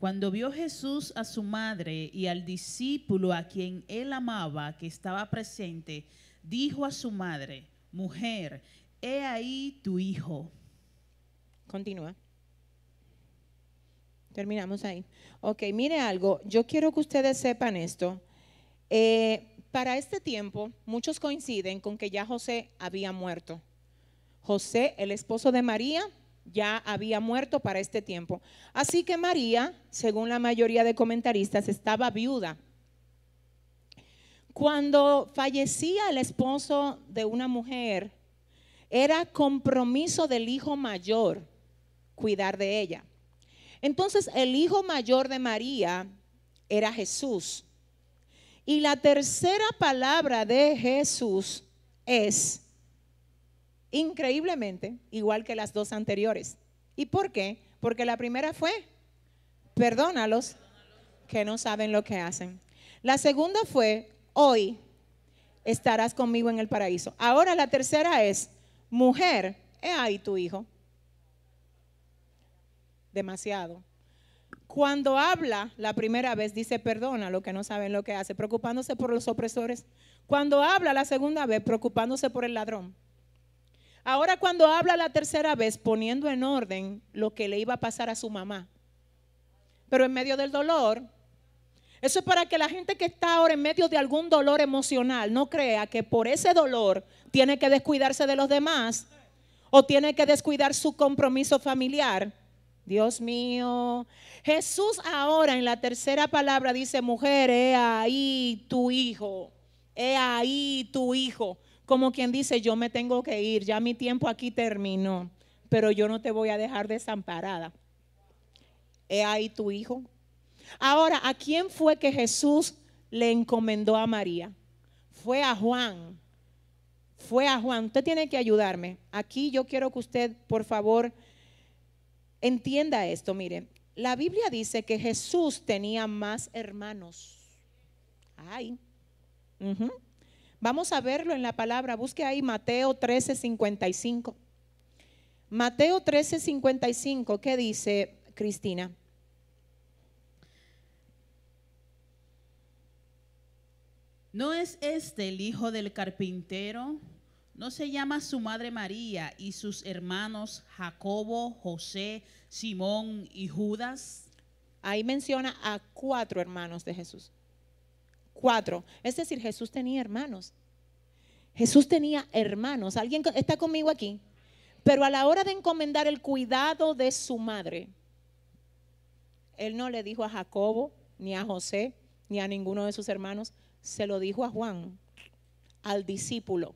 Cuando vio Jesús a su madre y al discípulo a quien él amaba que estaba presente, dijo a su madre, mujer, he ahí tu hijo. Continúa. Terminamos ahí. Ok, mire algo, yo quiero que ustedes sepan esto. Eh, para este tiempo, muchos coinciden con que ya José había muerto. José, el esposo de María, ya había muerto para este tiempo. Así que María, según la mayoría de comentaristas, estaba viuda. Cuando fallecía el esposo de una mujer, era compromiso del hijo mayor cuidar de ella. Entonces el hijo mayor de María era Jesús. Y la tercera palabra de Jesús es increíblemente igual que las dos anteriores. ¿Y por qué? Porque la primera fue, perdónalos que no saben lo que hacen. La segunda fue, hoy estarás conmigo en el paraíso. Ahora la tercera es, mujer, he ahí tu hijo. Demasiado. Cuando habla la primera vez dice perdona lo que no saben lo que hace, preocupándose por los opresores. Cuando habla la segunda vez, preocupándose por el ladrón. Ahora cuando habla la tercera vez, poniendo en orden lo que le iba a pasar a su mamá. Pero en medio del dolor, eso es para que la gente que está ahora en medio de algún dolor emocional no crea que por ese dolor tiene que descuidarse de los demás o tiene que descuidar su compromiso familiar. Dios mío, Jesús ahora en la tercera palabra dice, mujer, he ahí tu hijo, he ahí tu hijo. Como quien dice, yo me tengo que ir, ya mi tiempo aquí terminó, pero yo no te voy a dejar desamparada. He ahí tu hijo. Ahora, ¿a quién fue que Jesús le encomendó a María? Fue a Juan. Fue a Juan. Usted tiene que ayudarme. Aquí yo quiero que usted, por favor, entienda esto. Mire, la Biblia dice que Jesús tenía más hermanos. Ay. Vamos a verlo en la palabra. Busque ahí Mateo 13, 55. Mateo 13, 55. ¿Qué dice Cristina? ¿No es este el hijo del carpintero? ¿No se llama su madre María y sus hermanos Jacobo, José, Simón y Judas? Ahí menciona a cuatro hermanos de Jesús. Es decir, Jesús tenía hermanos. Jesús tenía hermanos. ¿Alguien está conmigo aquí? Pero a la hora de encomendar el cuidado de su madre, él no le dijo a Jacobo, ni a José, ni a ninguno de sus hermanos, se lo dijo a Juan, al discípulo.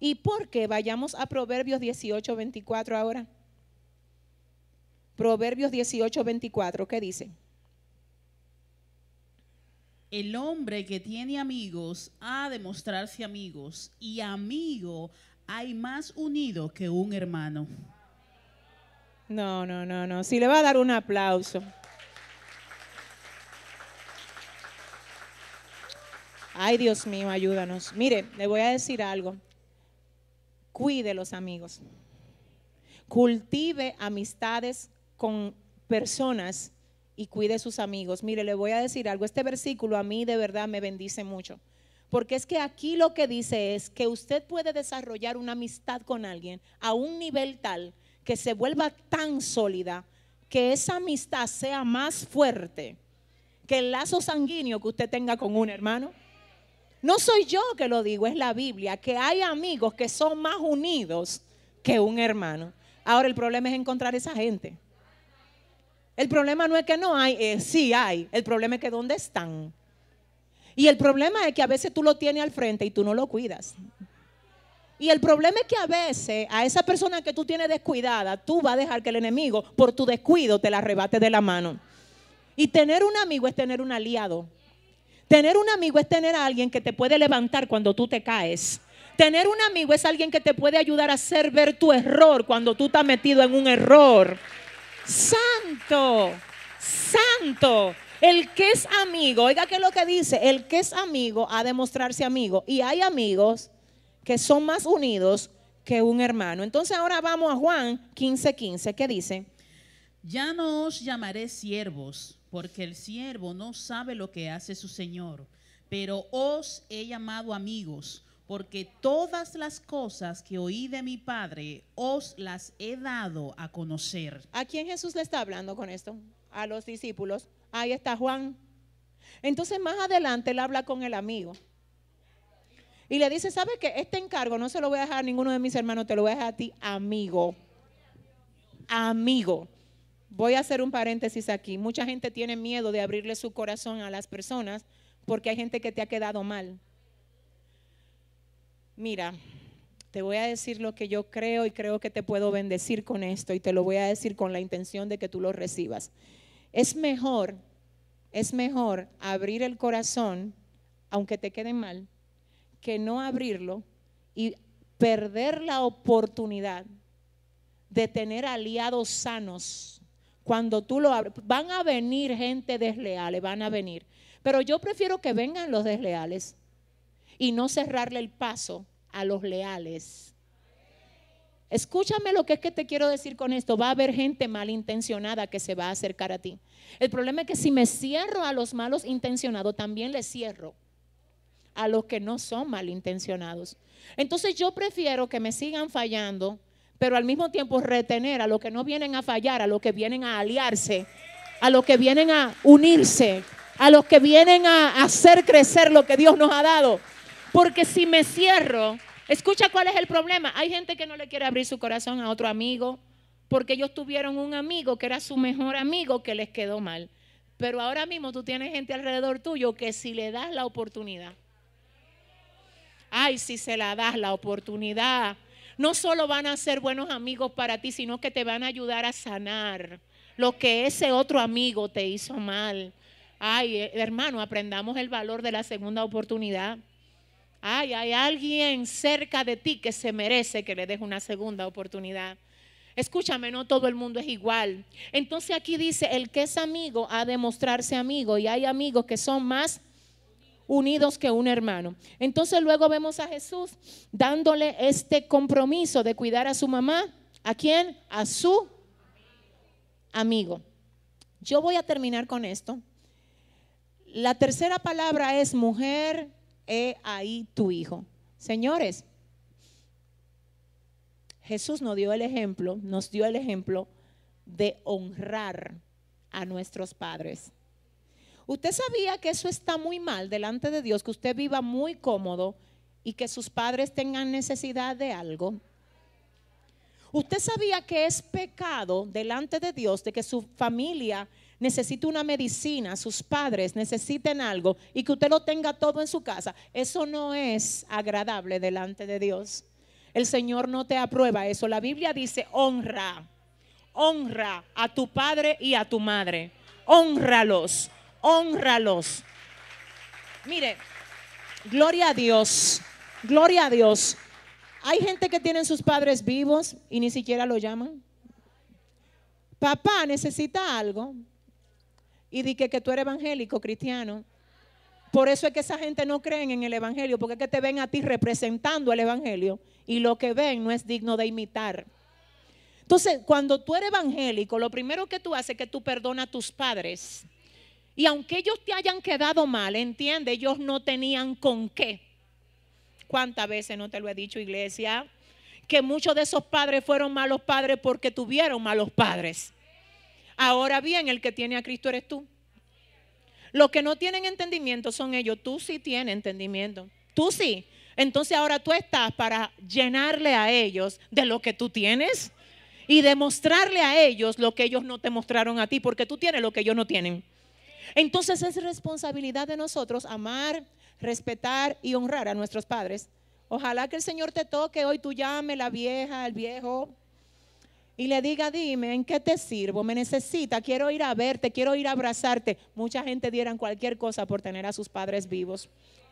¿Y por qué? Vayamos a Proverbios 18, 24 ahora. Proverbios 18, 24, ¿qué dice? El hombre que tiene amigos ha de mostrarse amigos y amigo hay más unido que un hermano. No, no, no, no. Si le va a dar un aplauso. Ay, Dios mío, ayúdanos. Mire, le voy a decir algo. Cuide los amigos. Cultive amistades con personas y cuide sus amigos. Mire, le voy a decir algo. Este versículo a mí de verdad me bendice mucho. Porque es que aquí lo que dice es que usted puede desarrollar una amistad con alguien a un nivel tal que se vuelva tan sólida que esa amistad sea más fuerte que el lazo sanguíneo que usted tenga con un hermano. No soy yo que lo digo, es la Biblia, que hay amigos que son más unidos que un hermano. Ahora el problema es encontrar esa gente. El problema no es que no hay, eh, sí hay. El problema es que dónde están. Y el problema es que a veces tú lo tienes al frente y tú no lo cuidas. Y el problema es que a veces a esa persona que tú tienes descuidada, tú vas a dejar que el enemigo, por tu descuido, te la arrebate de la mano. Y tener un amigo es tener un aliado. Tener un amigo es tener a alguien que te puede levantar cuando tú te caes. Tener un amigo es alguien que te puede ayudar a hacer ver tu error cuando tú estás metido en un error santo, santo. El que es amigo, oiga que es lo que dice, el que es amigo ha de mostrarse amigo. Y hay amigos que son más unidos que un hermano. Entonces ahora vamos a Juan 15:15, 15, que dice, ya no os llamaré siervos, porque el siervo no sabe lo que hace su Señor, pero os he llamado amigos porque todas las cosas que oí de mi Padre os las he dado a conocer. ¿A quién Jesús le está hablando con esto? A los discípulos. Ahí está Juan. Entonces más adelante él habla con el amigo. Y le dice, ¿sabes qué? Este encargo no se lo voy a dejar a ninguno de mis hermanos, te lo voy a dejar a ti, amigo. Amigo. Voy a hacer un paréntesis aquí. Mucha gente tiene miedo de abrirle su corazón a las personas porque hay gente que te ha quedado mal mira, te voy a decir lo que yo creo y creo que te puedo bendecir con esto y te lo voy a decir con la intención de que tú lo recibas. Es mejor, es mejor abrir el corazón, aunque te quede mal, que no abrirlo y perder la oportunidad de tener aliados sanos. Cuando tú lo abres, van a venir gente desleales, van a venir. Pero yo prefiero que vengan los desleales y no cerrarle el paso a los leales. Escúchame lo que es que te quiero decir con esto. Va a haber gente malintencionada que se va a acercar a ti. El problema es que si me cierro a los malos intencionados, también le cierro a los que no son malintencionados. Entonces yo prefiero que me sigan fallando, pero al mismo tiempo retener a los que no vienen a fallar, a los que vienen a aliarse, a los que vienen a unirse, a los que vienen a hacer crecer lo que Dios nos ha dado. Porque si me cierro, escucha cuál es el problema. Hay gente que no le quiere abrir su corazón a otro amigo porque ellos tuvieron un amigo que era su mejor amigo que les quedó mal. Pero ahora mismo tú tienes gente alrededor tuyo que si le das la oportunidad, ay, si se la das la oportunidad, no solo van a ser buenos amigos para ti, sino que te van a ayudar a sanar lo que ese otro amigo te hizo mal. Ay, eh, hermano, aprendamos el valor de la segunda oportunidad hay alguien cerca de ti que se merece que le des una segunda oportunidad. Escúchame, no todo el mundo es igual. Entonces aquí dice, el que es amigo ha de mostrarse amigo y hay amigos que son más unidos que un hermano. Entonces luego vemos a Jesús dándole este compromiso de cuidar a su mamá. ¿A quién? A su amigo. Yo voy a terminar con esto. La tercera palabra es mujer he ahí tu hijo. Señores, Jesús nos dio el ejemplo, nos dio el ejemplo de honrar a nuestros padres. Usted sabía que eso está muy mal delante de Dios, que usted viva muy cómodo y que sus padres tengan necesidad de algo. Usted sabía que es pecado delante de Dios de que su familia Necesita una medicina, sus padres necesiten algo y que usted lo tenga todo en su casa, eso no es agradable delante de Dios. El Señor no te aprueba eso. La Biblia dice, honra, honra a tu padre y a tu madre. Honralos, honralos. Mire, gloria a Dios, gloria a Dios. Hay gente que tienen sus padres vivos y ni siquiera lo llaman. Papá necesita algo y dije que, que tú eres evangélico, cristiano. Por eso es que esa gente no creen en el Evangelio, porque es que te ven a ti representando el Evangelio y lo que ven no es digno de imitar. Entonces, cuando tú eres evangélico, lo primero que tú haces es que tú perdonas a tus padres. Y aunque ellos te hayan quedado mal, entiende, ellos no tenían con qué. ¿Cuántas veces no te lo he dicho, iglesia? Que muchos de esos padres fueron malos padres porque tuvieron malos padres. Ahora bien, el que tiene a Cristo eres tú. Los que no tienen entendimiento son ellos. Tú sí tienes entendimiento. Tú sí. Entonces ahora tú estás para llenarle a ellos de lo que tú tienes y demostrarle a ellos lo que ellos no te mostraron a ti, porque tú tienes lo que ellos no tienen. Entonces es responsabilidad de nosotros amar, respetar y honrar a nuestros padres. Ojalá que el Señor te toque hoy, tú llame la vieja, el viejo, y le diga, dime, ¿en qué te sirvo? Me necesita, quiero ir a verte, quiero ir a abrazarte. Mucha gente dieran cualquier cosa por tener a sus padres vivos.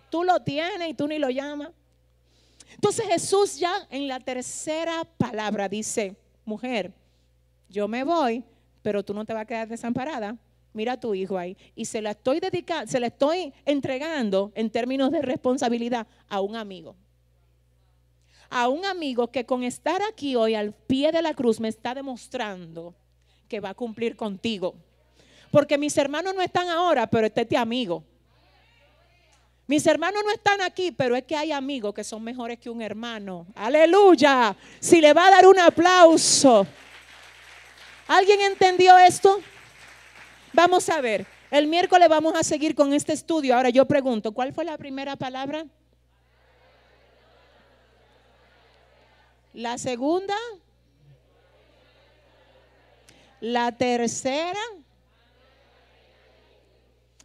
Tú lo tienes y tú ni lo llamas. Entonces Jesús ya en la tercera palabra dice, mujer, yo me voy, pero tú no te vas a quedar desamparada. Mira a tu hijo ahí. Y se la estoy dedicando, se la estoy entregando en términos de responsabilidad a un amigo a un amigo que con estar aquí hoy al pie de la cruz me está demostrando que va a cumplir contigo. Porque mis hermanos no están ahora, pero este es este amigo. Mis hermanos no están aquí, pero es que hay amigos que son mejores que un hermano. Aleluya. Si le va a dar un aplauso. ¿Alguien entendió esto? Vamos a ver. El miércoles vamos a seguir con este estudio. Ahora yo pregunto, ¿cuál fue la primera palabra? La segunda. La tercera.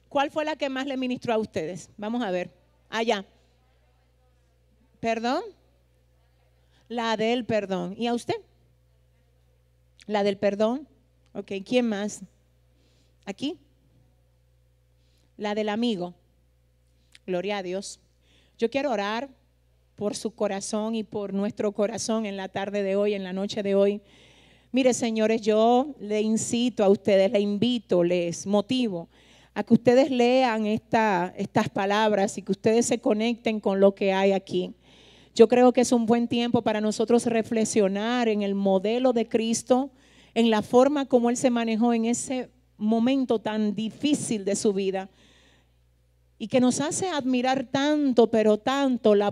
¿Cuál fue la que más le ministró a ustedes? Vamos a ver. Allá. ¿Perdón? La del perdón. ¿Y a usted? La del perdón. Ok, ¿quién más? Aquí. La del amigo. Gloria a Dios. Yo quiero orar por su corazón y por nuestro corazón en la tarde de hoy, en la noche de hoy. Mire, señores, yo le incito a ustedes, le invito, les motivo a que ustedes lean estas palabras y que ustedes se conecten con lo que hay aquí. Yo creo que es un buen tiempo para nosotros reflexionar en el modelo de Cristo, en la forma como Él se manejó en ese momento tan difícil de su vida y que nos hace admirar tanto, pero tanto la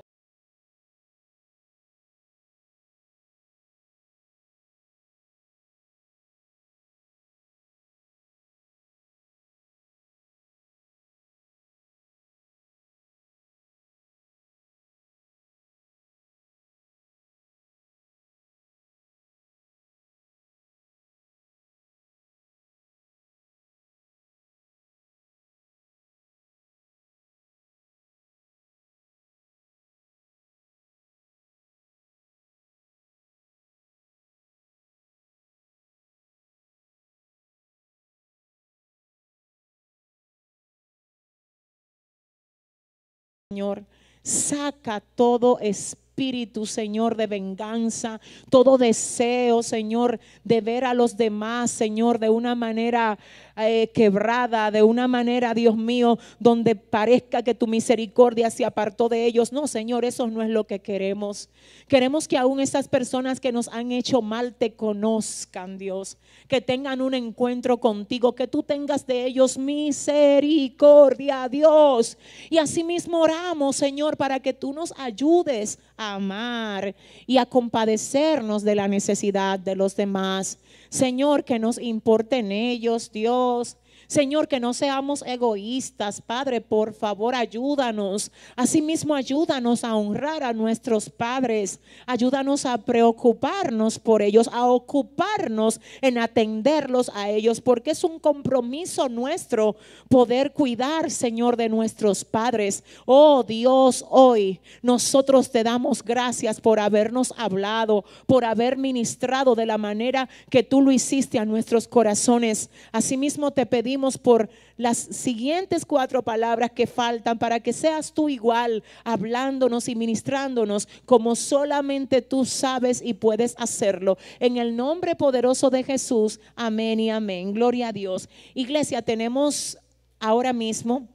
Señor. Saca todo espíritu, Señor, de venganza, todo deseo, Señor, de ver a los demás, Señor, de una manera eh, quebrada, de una manera, Dios mío, donde parezca que tu misericordia se apartó de ellos. No, Señor, eso no es lo que queremos. Queremos que aún esas personas que nos han hecho mal te conozcan, Dios, que tengan un encuentro contigo, que tú tengas de ellos misericordia, Dios. Y asimismo oramos, Señor, para que tú nos ayudes a amar y a compadecernos de la necesidad de los demás. Señor, que nos importen ellos, Dios ¡Gracias! Señor, que no seamos egoístas. Padre, por favor, ayúdanos. Asimismo, ayúdanos a honrar a nuestros padres. Ayúdanos a preocuparnos por ellos, a ocuparnos en atenderlos a ellos, porque es un compromiso nuestro poder cuidar, Señor, de nuestros padres. Oh Dios, hoy nosotros te damos gracias por habernos hablado, por haber ministrado de la manera que tú lo hiciste a nuestros corazones. Asimismo, te pedimos por las siguientes cuatro palabras que faltan para que seas tú igual hablándonos y ministrándonos como solamente tú sabes y puedes hacerlo. En el nombre poderoso de Jesús, amén y amén. Gloria a Dios. Iglesia, tenemos ahora mismo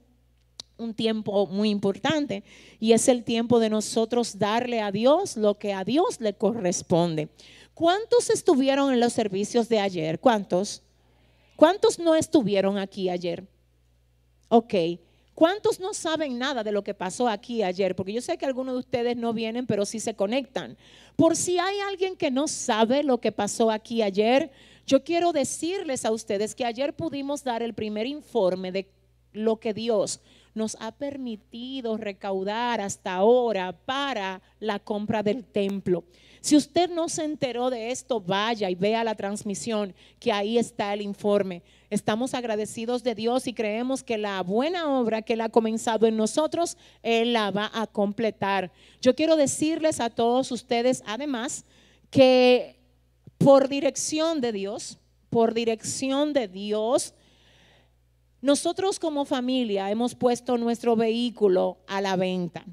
un tiempo muy importante y es el tiempo de nosotros darle a Dios lo que a Dios le corresponde. ¿Cuántos estuvieron en los servicios de ayer? ¿Cuántos? ¿Cuántos no estuvieron aquí ayer? Ok. ¿Cuántos no saben nada de lo que pasó aquí ayer? Porque yo sé que algunos de ustedes no vienen, pero sí se conectan. Por si hay alguien que no sabe lo que pasó aquí ayer, yo quiero decirles a ustedes que ayer pudimos dar el primer informe de lo que Dios nos ha permitido recaudar hasta ahora para la compra del templo. Si usted no se enteró de esto, vaya y vea la transmisión, que ahí está el informe. Estamos agradecidos de Dios y creemos que la buena obra que Él ha comenzado en nosotros, Él la va a completar. Yo quiero decirles a todos ustedes, además, que por dirección de Dios, por dirección de Dios, nosotros como familia hemos puesto nuestro vehículo a la venta.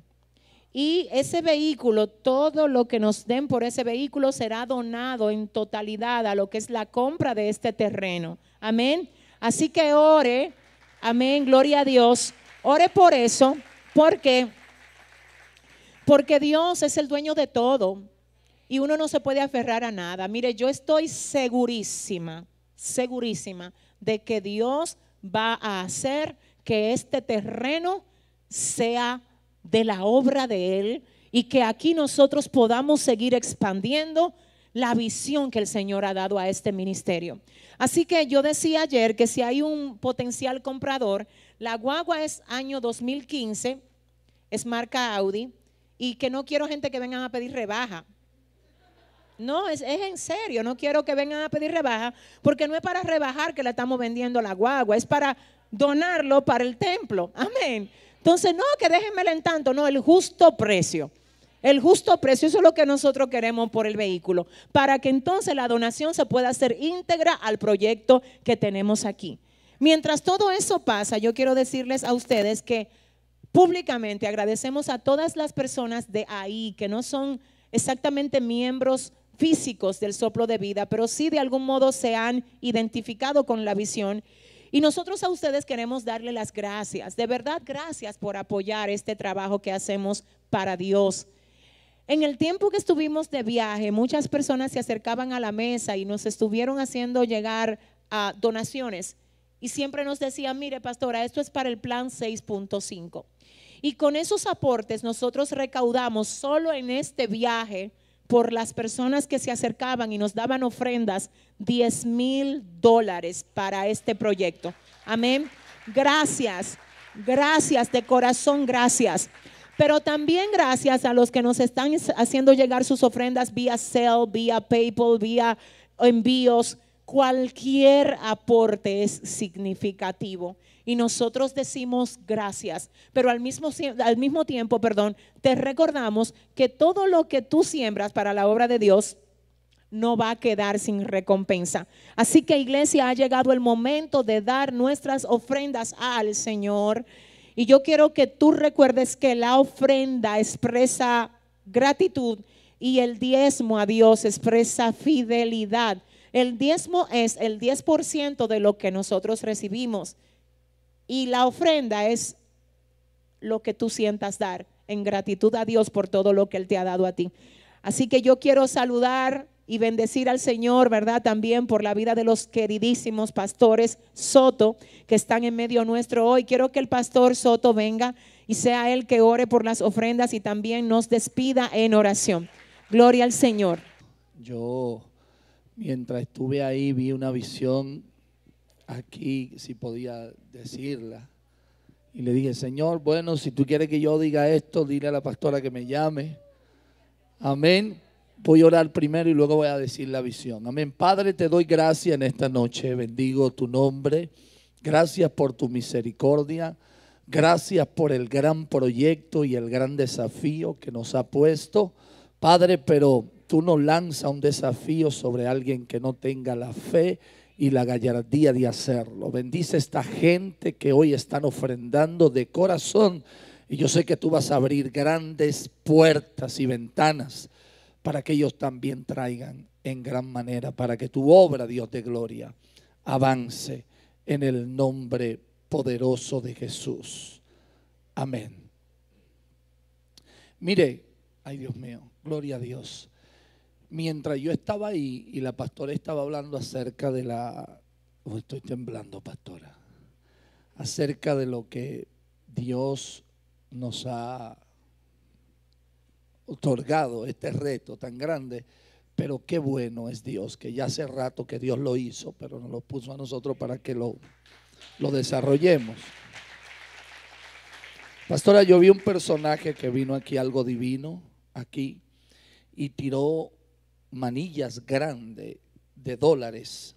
Y ese vehículo, todo lo que nos den por ese vehículo será donado en totalidad a lo que es la compra de este terreno. Amén. Así que ore, amén, gloria a Dios. Ore por eso, porque porque Dios es el dueño de todo y uno no se puede aferrar a nada. Mire, yo estoy segurísima, segurísima de que Dios va a hacer que este terreno sea de la obra de Él y que aquí nosotros podamos seguir expandiendo la visión que el Señor ha dado a este ministerio. Así que yo decía ayer que si hay un potencial comprador, la guagua es año 2015, es marca Audi, y que no quiero gente que vengan a pedir rebaja. No, es, es, en serio. No quiero que vengan a pedir rebaja, porque no es para rebajar que la estamos vendiendo la guagua, es para donarlo para el templo. Amén. Entonces, no, que déjenmelo en tanto. No, el justo precio. El justo precio, eso es lo que nosotros queremos por el vehículo, para que entonces la donación se pueda hacer íntegra al proyecto que tenemos aquí. Mientras todo eso pasa, yo quiero decirles a ustedes que públicamente agradecemos a todas las personas de ahí que no son exactamente miembros físicos del soplo de vida, pero sí de algún modo se han identificado con la visión. Y nosotros a ustedes queremos darle las gracias, de verdad gracias por apoyar este trabajo que hacemos para Dios. En el tiempo que estuvimos de viaje, muchas personas se acercaban a la mesa y nos estuvieron haciendo llegar a donaciones y siempre nos decían, mire pastora, esto es para el plan 6.5. Y con esos aportes nosotros recaudamos solo en este viaje por las personas que se acercaban y nos daban ofrendas, 10 mil dólares para este proyecto. Amén. Gracias, gracias, de corazón, gracias. Pero también gracias a los que nos están haciendo llegar sus ofrendas vía Cell, vía PayPal, vía envíos. Cualquier aporte es significativo y nosotros decimos gracias, pero al mismo, tiempo, perdón, te recordamos que todo lo que tú siembras para la obra de Dios, no va a quedar sin recompensa. Así que iglesia, ha llegado el momento de dar nuestras ofrendas al Señor. Y yo quiero que tú recuerdes que la ofrenda expresa gratitud y el diezmo a Dios expresa fidelidad. El diezmo es el 10% de lo que nosotros recibimos. Y la ofrenda es lo que tú sientas dar en gratitud a Dios por todo lo que Él te ha dado a ti. Así que yo quiero saludar y bendecir al Señor, ¿verdad? También por la vida de los queridísimos pastores Soto que están en medio nuestro hoy. Quiero que el pastor Soto venga y sea él que ore por las ofrendas y también nos despida en oración. Gloria al Señor. Yo, mientras estuve ahí, vi una visión aquí si podía decirla. Y le dije, Señor, bueno, si tú quieres que yo diga esto, dile a la pastora que me llame. Amén. Voy a orar primero y luego voy a decir la visión. Amén. Padre, te doy gracias en esta noche. Bendigo tu nombre. Gracias por tu misericordia. Gracias por el gran proyecto y el gran desafío que nos ha puesto. Padre, pero tú no lanzas un desafío sobre alguien que no tenga la fe y la gallardía de hacerlo. Bendice esta gente que hoy están ofrendando de corazón. Y yo sé que tú vas a abrir grandes puertas y ventanas para que ellos también traigan en gran manera, para que tu obra, Dios de gloria, avance en el nombre poderoso de Jesús. Amén. Mire, ay Dios mío, gloria a Dios mientras yo estaba ahí y la pastora estaba hablando acerca de la... Oh, estoy temblando, pastora. Acerca de lo que Dios nos ha otorgado, este reto tan grande. Pero qué bueno es Dios, que ya hace rato que Dios lo hizo, pero nos lo puso a nosotros para que lo, lo desarrollemos. Pastora, yo vi un personaje que vino aquí, algo divino, aquí, y tiró manillas grandes de dólares.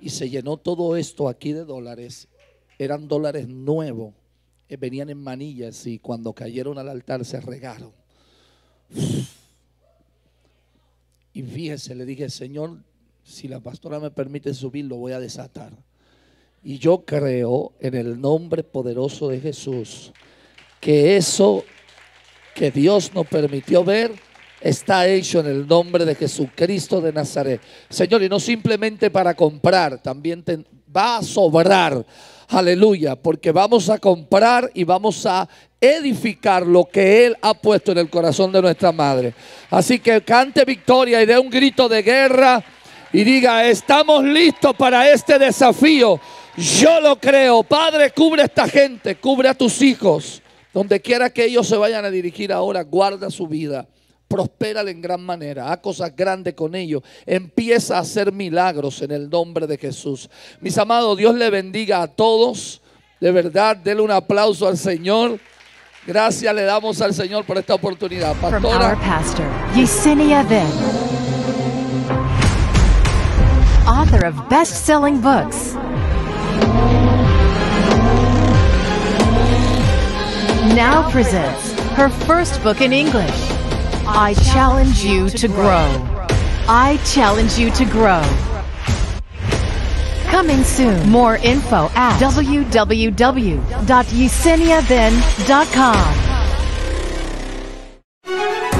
Y se llenó todo esto aquí de dólares. Eran dólares nuevos. Eh, venían en manillas y cuando cayeron al altar se regaron. Y fíjese, le dije, Señor, si la pastora me permite subir, lo voy a desatar. Y yo creo en el nombre poderoso de Jesús que eso que Dios nos permitió ver, está hecho en el nombre de Jesucristo de Nazaret. Señor, y no simplemente para comprar, también va a sobrar. Aleluya, porque vamos a comprar y vamos a edificar lo que Él ha puesto en el corazón de nuestra madre. Así que cante victoria y dé un grito de guerra y diga, estamos listos para este desafío. Yo lo creo. Padre, cubre a esta gente, cubre a tus hijos. Donde quiera que ellos se vayan a dirigir ahora, guarda su vida. Prospera en gran manera, haz cosas grandes con ellos, empieza a hacer milagros en el nombre de Jesús. Mis amados, Dios le bendiga a todos, de verdad, denle un aplauso al Señor. Gracias le damos al Señor por esta oportunidad. Pastora. pastor, Yesenia author of best-selling books. Now presents her first book in English. I challenge you to grow. I challenge you to grow. Coming soon. More info at www.yeseniathen.com.